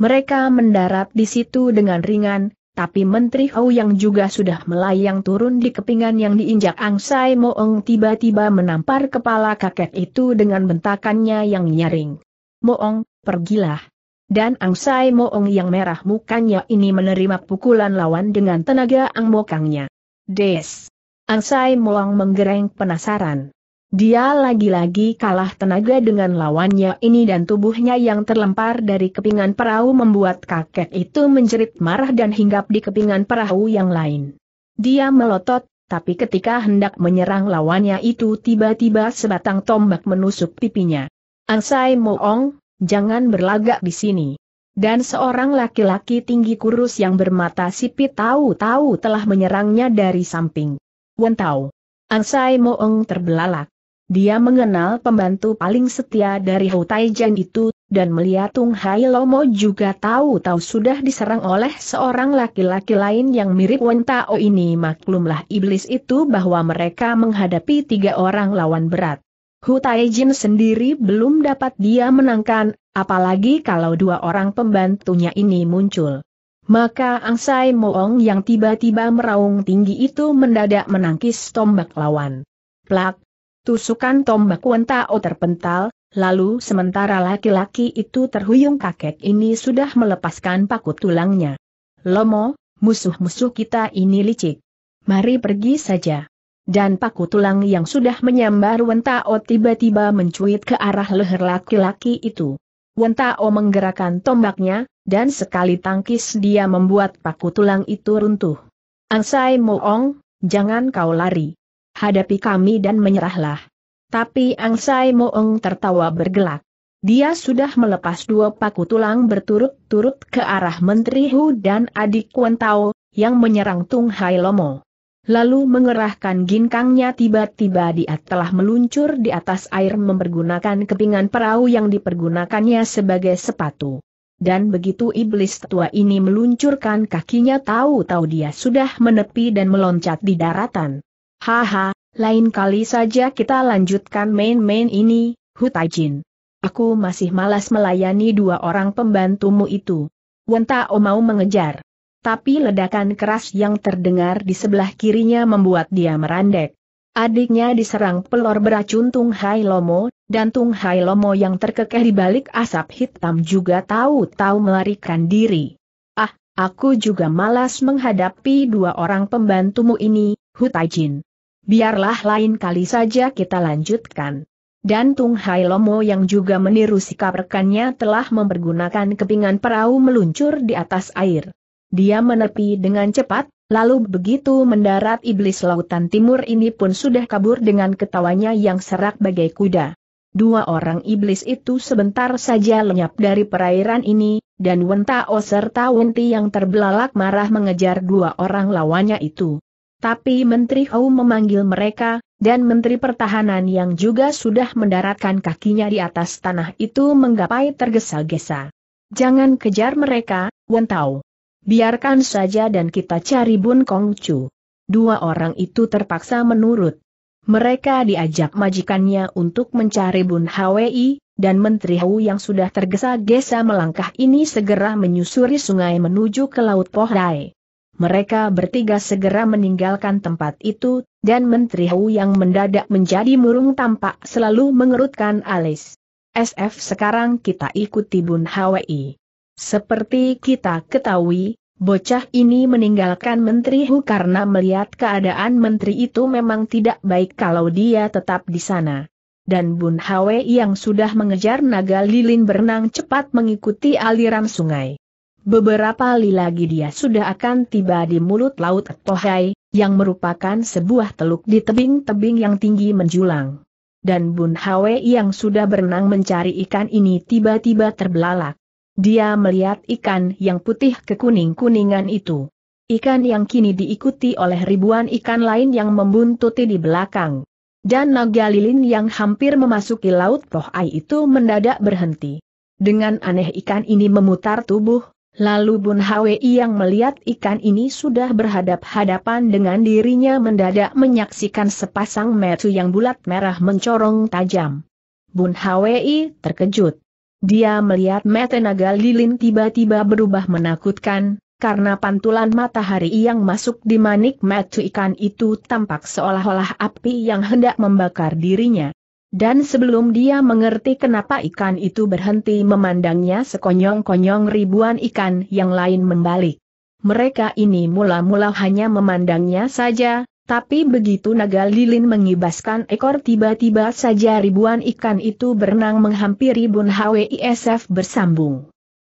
Mereka mendarat di situ dengan ringan, tapi Menteri Hou yang juga sudah melayang turun di kepingan yang diinjak Ang Sai Moong tiba-tiba menampar kepala kakek itu dengan bentakannya yang nyaring. Moong, pergilah. Dan Ang Sai Moong yang merah mukanya ini menerima pukulan lawan dengan tenaga ang Mokangnya. Des. Ang Sai Moong menggereng penasaran. Dia lagi-lagi kalah tenaga dengan lawannya ini dan tubuhnya yang terlempar dari kepingan perahu membuat kakek itu menjerit marah dan hinggap di kepingan perahu yang lain. Dia melotot, tapi ketika hendak menyerang lawannya itu tiba-tiba sebatang tombak menusuk pipinya. Angsai Moong, jangan berlagak di sini. Dan seorang laki-laki tinggi kurus yang bermata sipit tahu-tahu telah menyerangnya dari samping. Wentau. Angsai Moong terbelalak. Dia mengenal pembantu paling setia dari Hou Taijian itu, dan melihat Tung Hai Lomo juga tahu-tahu sudah diserang oleh seorang laki-laki lain yang mirip Wen Tao ini maklumlah iblis itu bahwa mereka menghadapi tiga orang lawan berat. Hu Taijin sendiri belum dapat dia menangkan, apalagi kalau dua orang pembantunya ini muncul. Maka Angsai Moong yang tiba-tiba meraung tinggi itu mendadak menangkis tombak lawan. Plak, Tusukan tombak Wentao terpental, lalu sementara laki-laki itu terhuyung kakek ini sudah melepaskan paku tulangnya. Lomo, musuh-musuh kita ini licik. Mari pergi saja. Dan paku tulang yang sudah menyambar Wentao tiba-tiba mencuit ke arah leher laki-laki itu. Wentao menggerakkan tombaknya, dan sekali tangkis dia membuat paku tulang itu runtuh. Angsai Moong, jangan kau lari hadapi kami dan menyerahlah. Tapi Ang Sai Moong tertawa bergelak. Dia sudah melepas dua paku tulang berturut-turut ke arah Menteri Hu dan adik Kuan Tao, yang menyerang Tung Hai Lomo. Lalu mengerahkan ginkangnya tiba-tiba dia telah meluncur di atas air mempergunakan kepingan perahu yang dipergunakannya sebagai sepatu. Dan begitu iblis tua ini meluncurkan kakinya tahu-tahu dia sudah menepi dan meloncat di daratan. Haha, lain kali saja kita lanjutkan main-main ini, Hutajin. Aku masih malas melayani dua orang pembantumu itu. Wentao mau mengejar. Tapi ledakan keras yang terdengar di sebelah kirinya membuat dia merandek. Adiknya diserang pelor beracun Tung Hai Lomo, dan Tung Hai Lomo yang terkekeh di balik asap hitam juga tahu-tahu melarikan diri. Ah, aku juga malas menghadapi dua orang pembantumu ini, Hutajin biarlah lain kali saja kita lanjutkan. Dan Tung Hai Lomo yang juga meniru sikap rekannya telah mempergunakan kepingan perahu meluncur di atas air. Dia menepi dengan cepat, lalu begitu mendarat iblis lautan timur ini pun sudah kabur dengan ketawanya yang serak bagai kuda. Dua orang iblis itu sebentar saja lenyap dari perairan ini, dan Wentao serta Wenti yang terbelalak marah mengejar dua orang lawannya itu tapi Menteri Hou memanggil mereka, dan Menteri Pertahanan yang juga sudah mendaratkan kakinya di atas tanah itu menggapai tergesa-gesa. Jangan kejar mereka, Wen Tao. Biarkan saja dan kita cari Bun Kong Chu. Dua orang itu terpaksa menurut. Mereka diajak majikannya untuk mencari Bun Hwi, dan Menteri Hou yang sudah tergesa-gesa melangkah ini segera menyusuri sungai menuju ke Laut Pohdai mereka bertiga segera meninggalkan tempat itu, dan Menteri Hu yang mendadak menjadi murung tampak selalu mengerutkan alis. SF sekarang kita ikuti Bun Hwi. Seperti kita ketahui, bocah ini meninggalkan Menteri Hu karena melihat keadaan Menteri itu memang tidak baik kalau dia tetap di sana. Dan Bun Hwi yang sudah mengejar naga lilin berenang cepat mengikuti aliran sungai. Beberapa li lagi dia sudah akan tiba di mulut Laut Tohai, yang merupakan sebuah teluk di tebing-tebing yang tinggi menjulang. Dan Bun Hwe yang sudah berenang mencari ikan ini tiba-tiba terbelalak. Dia melihat ikan yang putih kekuning-kuningan itu. Ikan yang kini diikuti oleh ribuan ikan lain yang membuntuti di belakang. Dan naga lilin yang hampir memasuki laut Pohai itu mendadak berhenti. Dengan aneh ikan ini memutar tubuh, Lalu Bun Hwi yang melihat ikan ini sudah berhadap-hadapan dengan dirinya mendadak menyaksikan sepasang metu yang bulat merah mencorong tajam. Bun Hwi terkejut. Dia melihat mata naga lilin tiba-tiba berubah menakutkan, karena pantulan matahari yang masuk di manik metu ikan itu tampak seolah-olah api yang hendak membakar dirinya. Dan sebelum dia mengerti kenapa ikan itu berhenti memandangnya sekonyong-konyong ribuan ikan yang lain membalik. Mereka ini mula-mula hanya memandangnya saja, tapi begitu naga lilin mengibaskan ekor tiba-tiba saja ribuan ikan itu berenang menghampiri Bun HWISF bersambung.